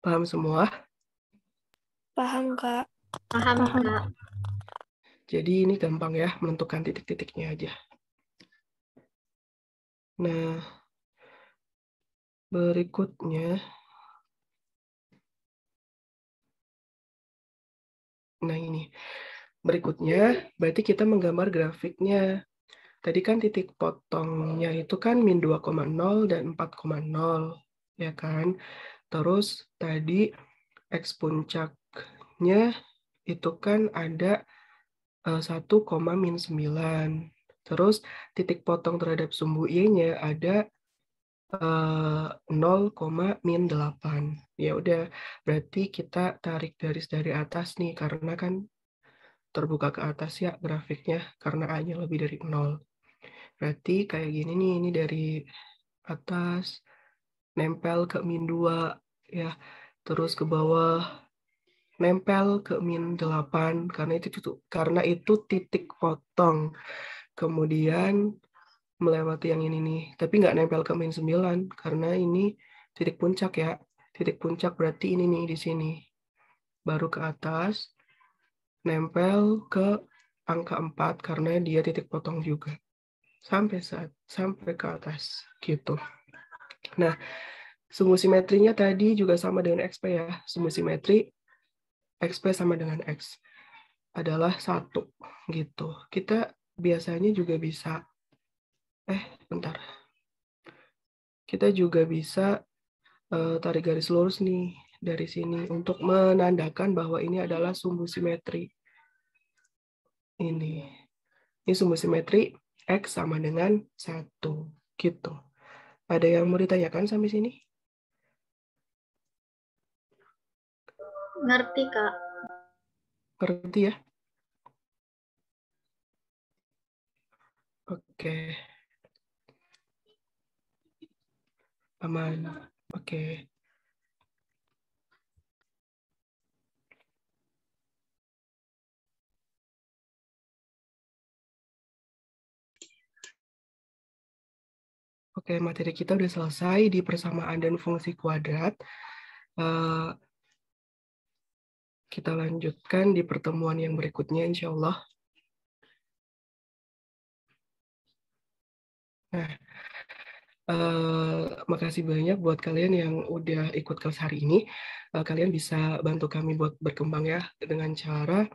Paham semua? Paham, Kak. Paham, Paham. Kak. Jadi ini gampang ya menentukan titik-titiknya aja. Nah, berikutnya Nah ini, berikutnya berarti kita menggambar grafiknya. Tadi kan titik potongnya itu kan min 2,0 dan 4,0, ya kan? Terus tadi X puncaknya itu kan ada 1, eh, min 9. Terus titik potong terhadap sumbu Y-nya ada Uh, eh, 0, min 8. Ya udah, berarti kita tarik garis dari atas nih, karena kan terbuka ke atas ya grafiknya, karena A-nya lebih dari 0. Berarti kayak gini nih, ini dari atas, nempel ke min 2, ya. Terus ke bawah, nempel ke min 8, karena itu, karena itu titik potong. Kemudian melewati yang ini nih, tapi nggak nempel ke min 9 karena ini titik puncak ya. Titik puncak berarti ini nih di sini. Baru ke atas nempel ke angka 4 karena dia titik potong juga. Sampai saat sampai ke atas gitu. Nah, sumbu simetrinya tadi juga sama dengan XP ya. Sumbu simetri XP sama dengan X adalah satu gitu. Kita biasanya juga bisa eh bentar kita juga bisa uh, tarik garis lurus nih dari sini untuk menandakan bahwa ini adalah sumbu simetri ini ini sumbu simetri x sama dengan satu gitu ada yang mau ditanyakan sampai sini ngerti kak ngerti ya oke okay. Aman. Oke. Okay. Oke, materi kita udah selesai di persamaan dan fungsi kuadrat. Eh, kita lanjutkan di pertemuan yang berikutnya, insya Allah. Nah, Terima eh, makasih banyak buat kalian yang udah ikut kelas hari ini. Uh, kalian bisa bantu kami buat berkembang ya dengan cara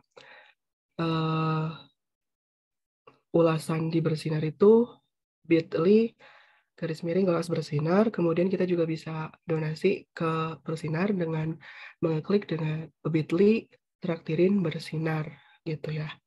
uh, ulasan di bersinar itu bit.ly garis miring kelas bersinar. Kemudian kita juga bisa donasi ke bersinar dengan mengeklik dengan bit.ly traktirin bersinar gitu ya.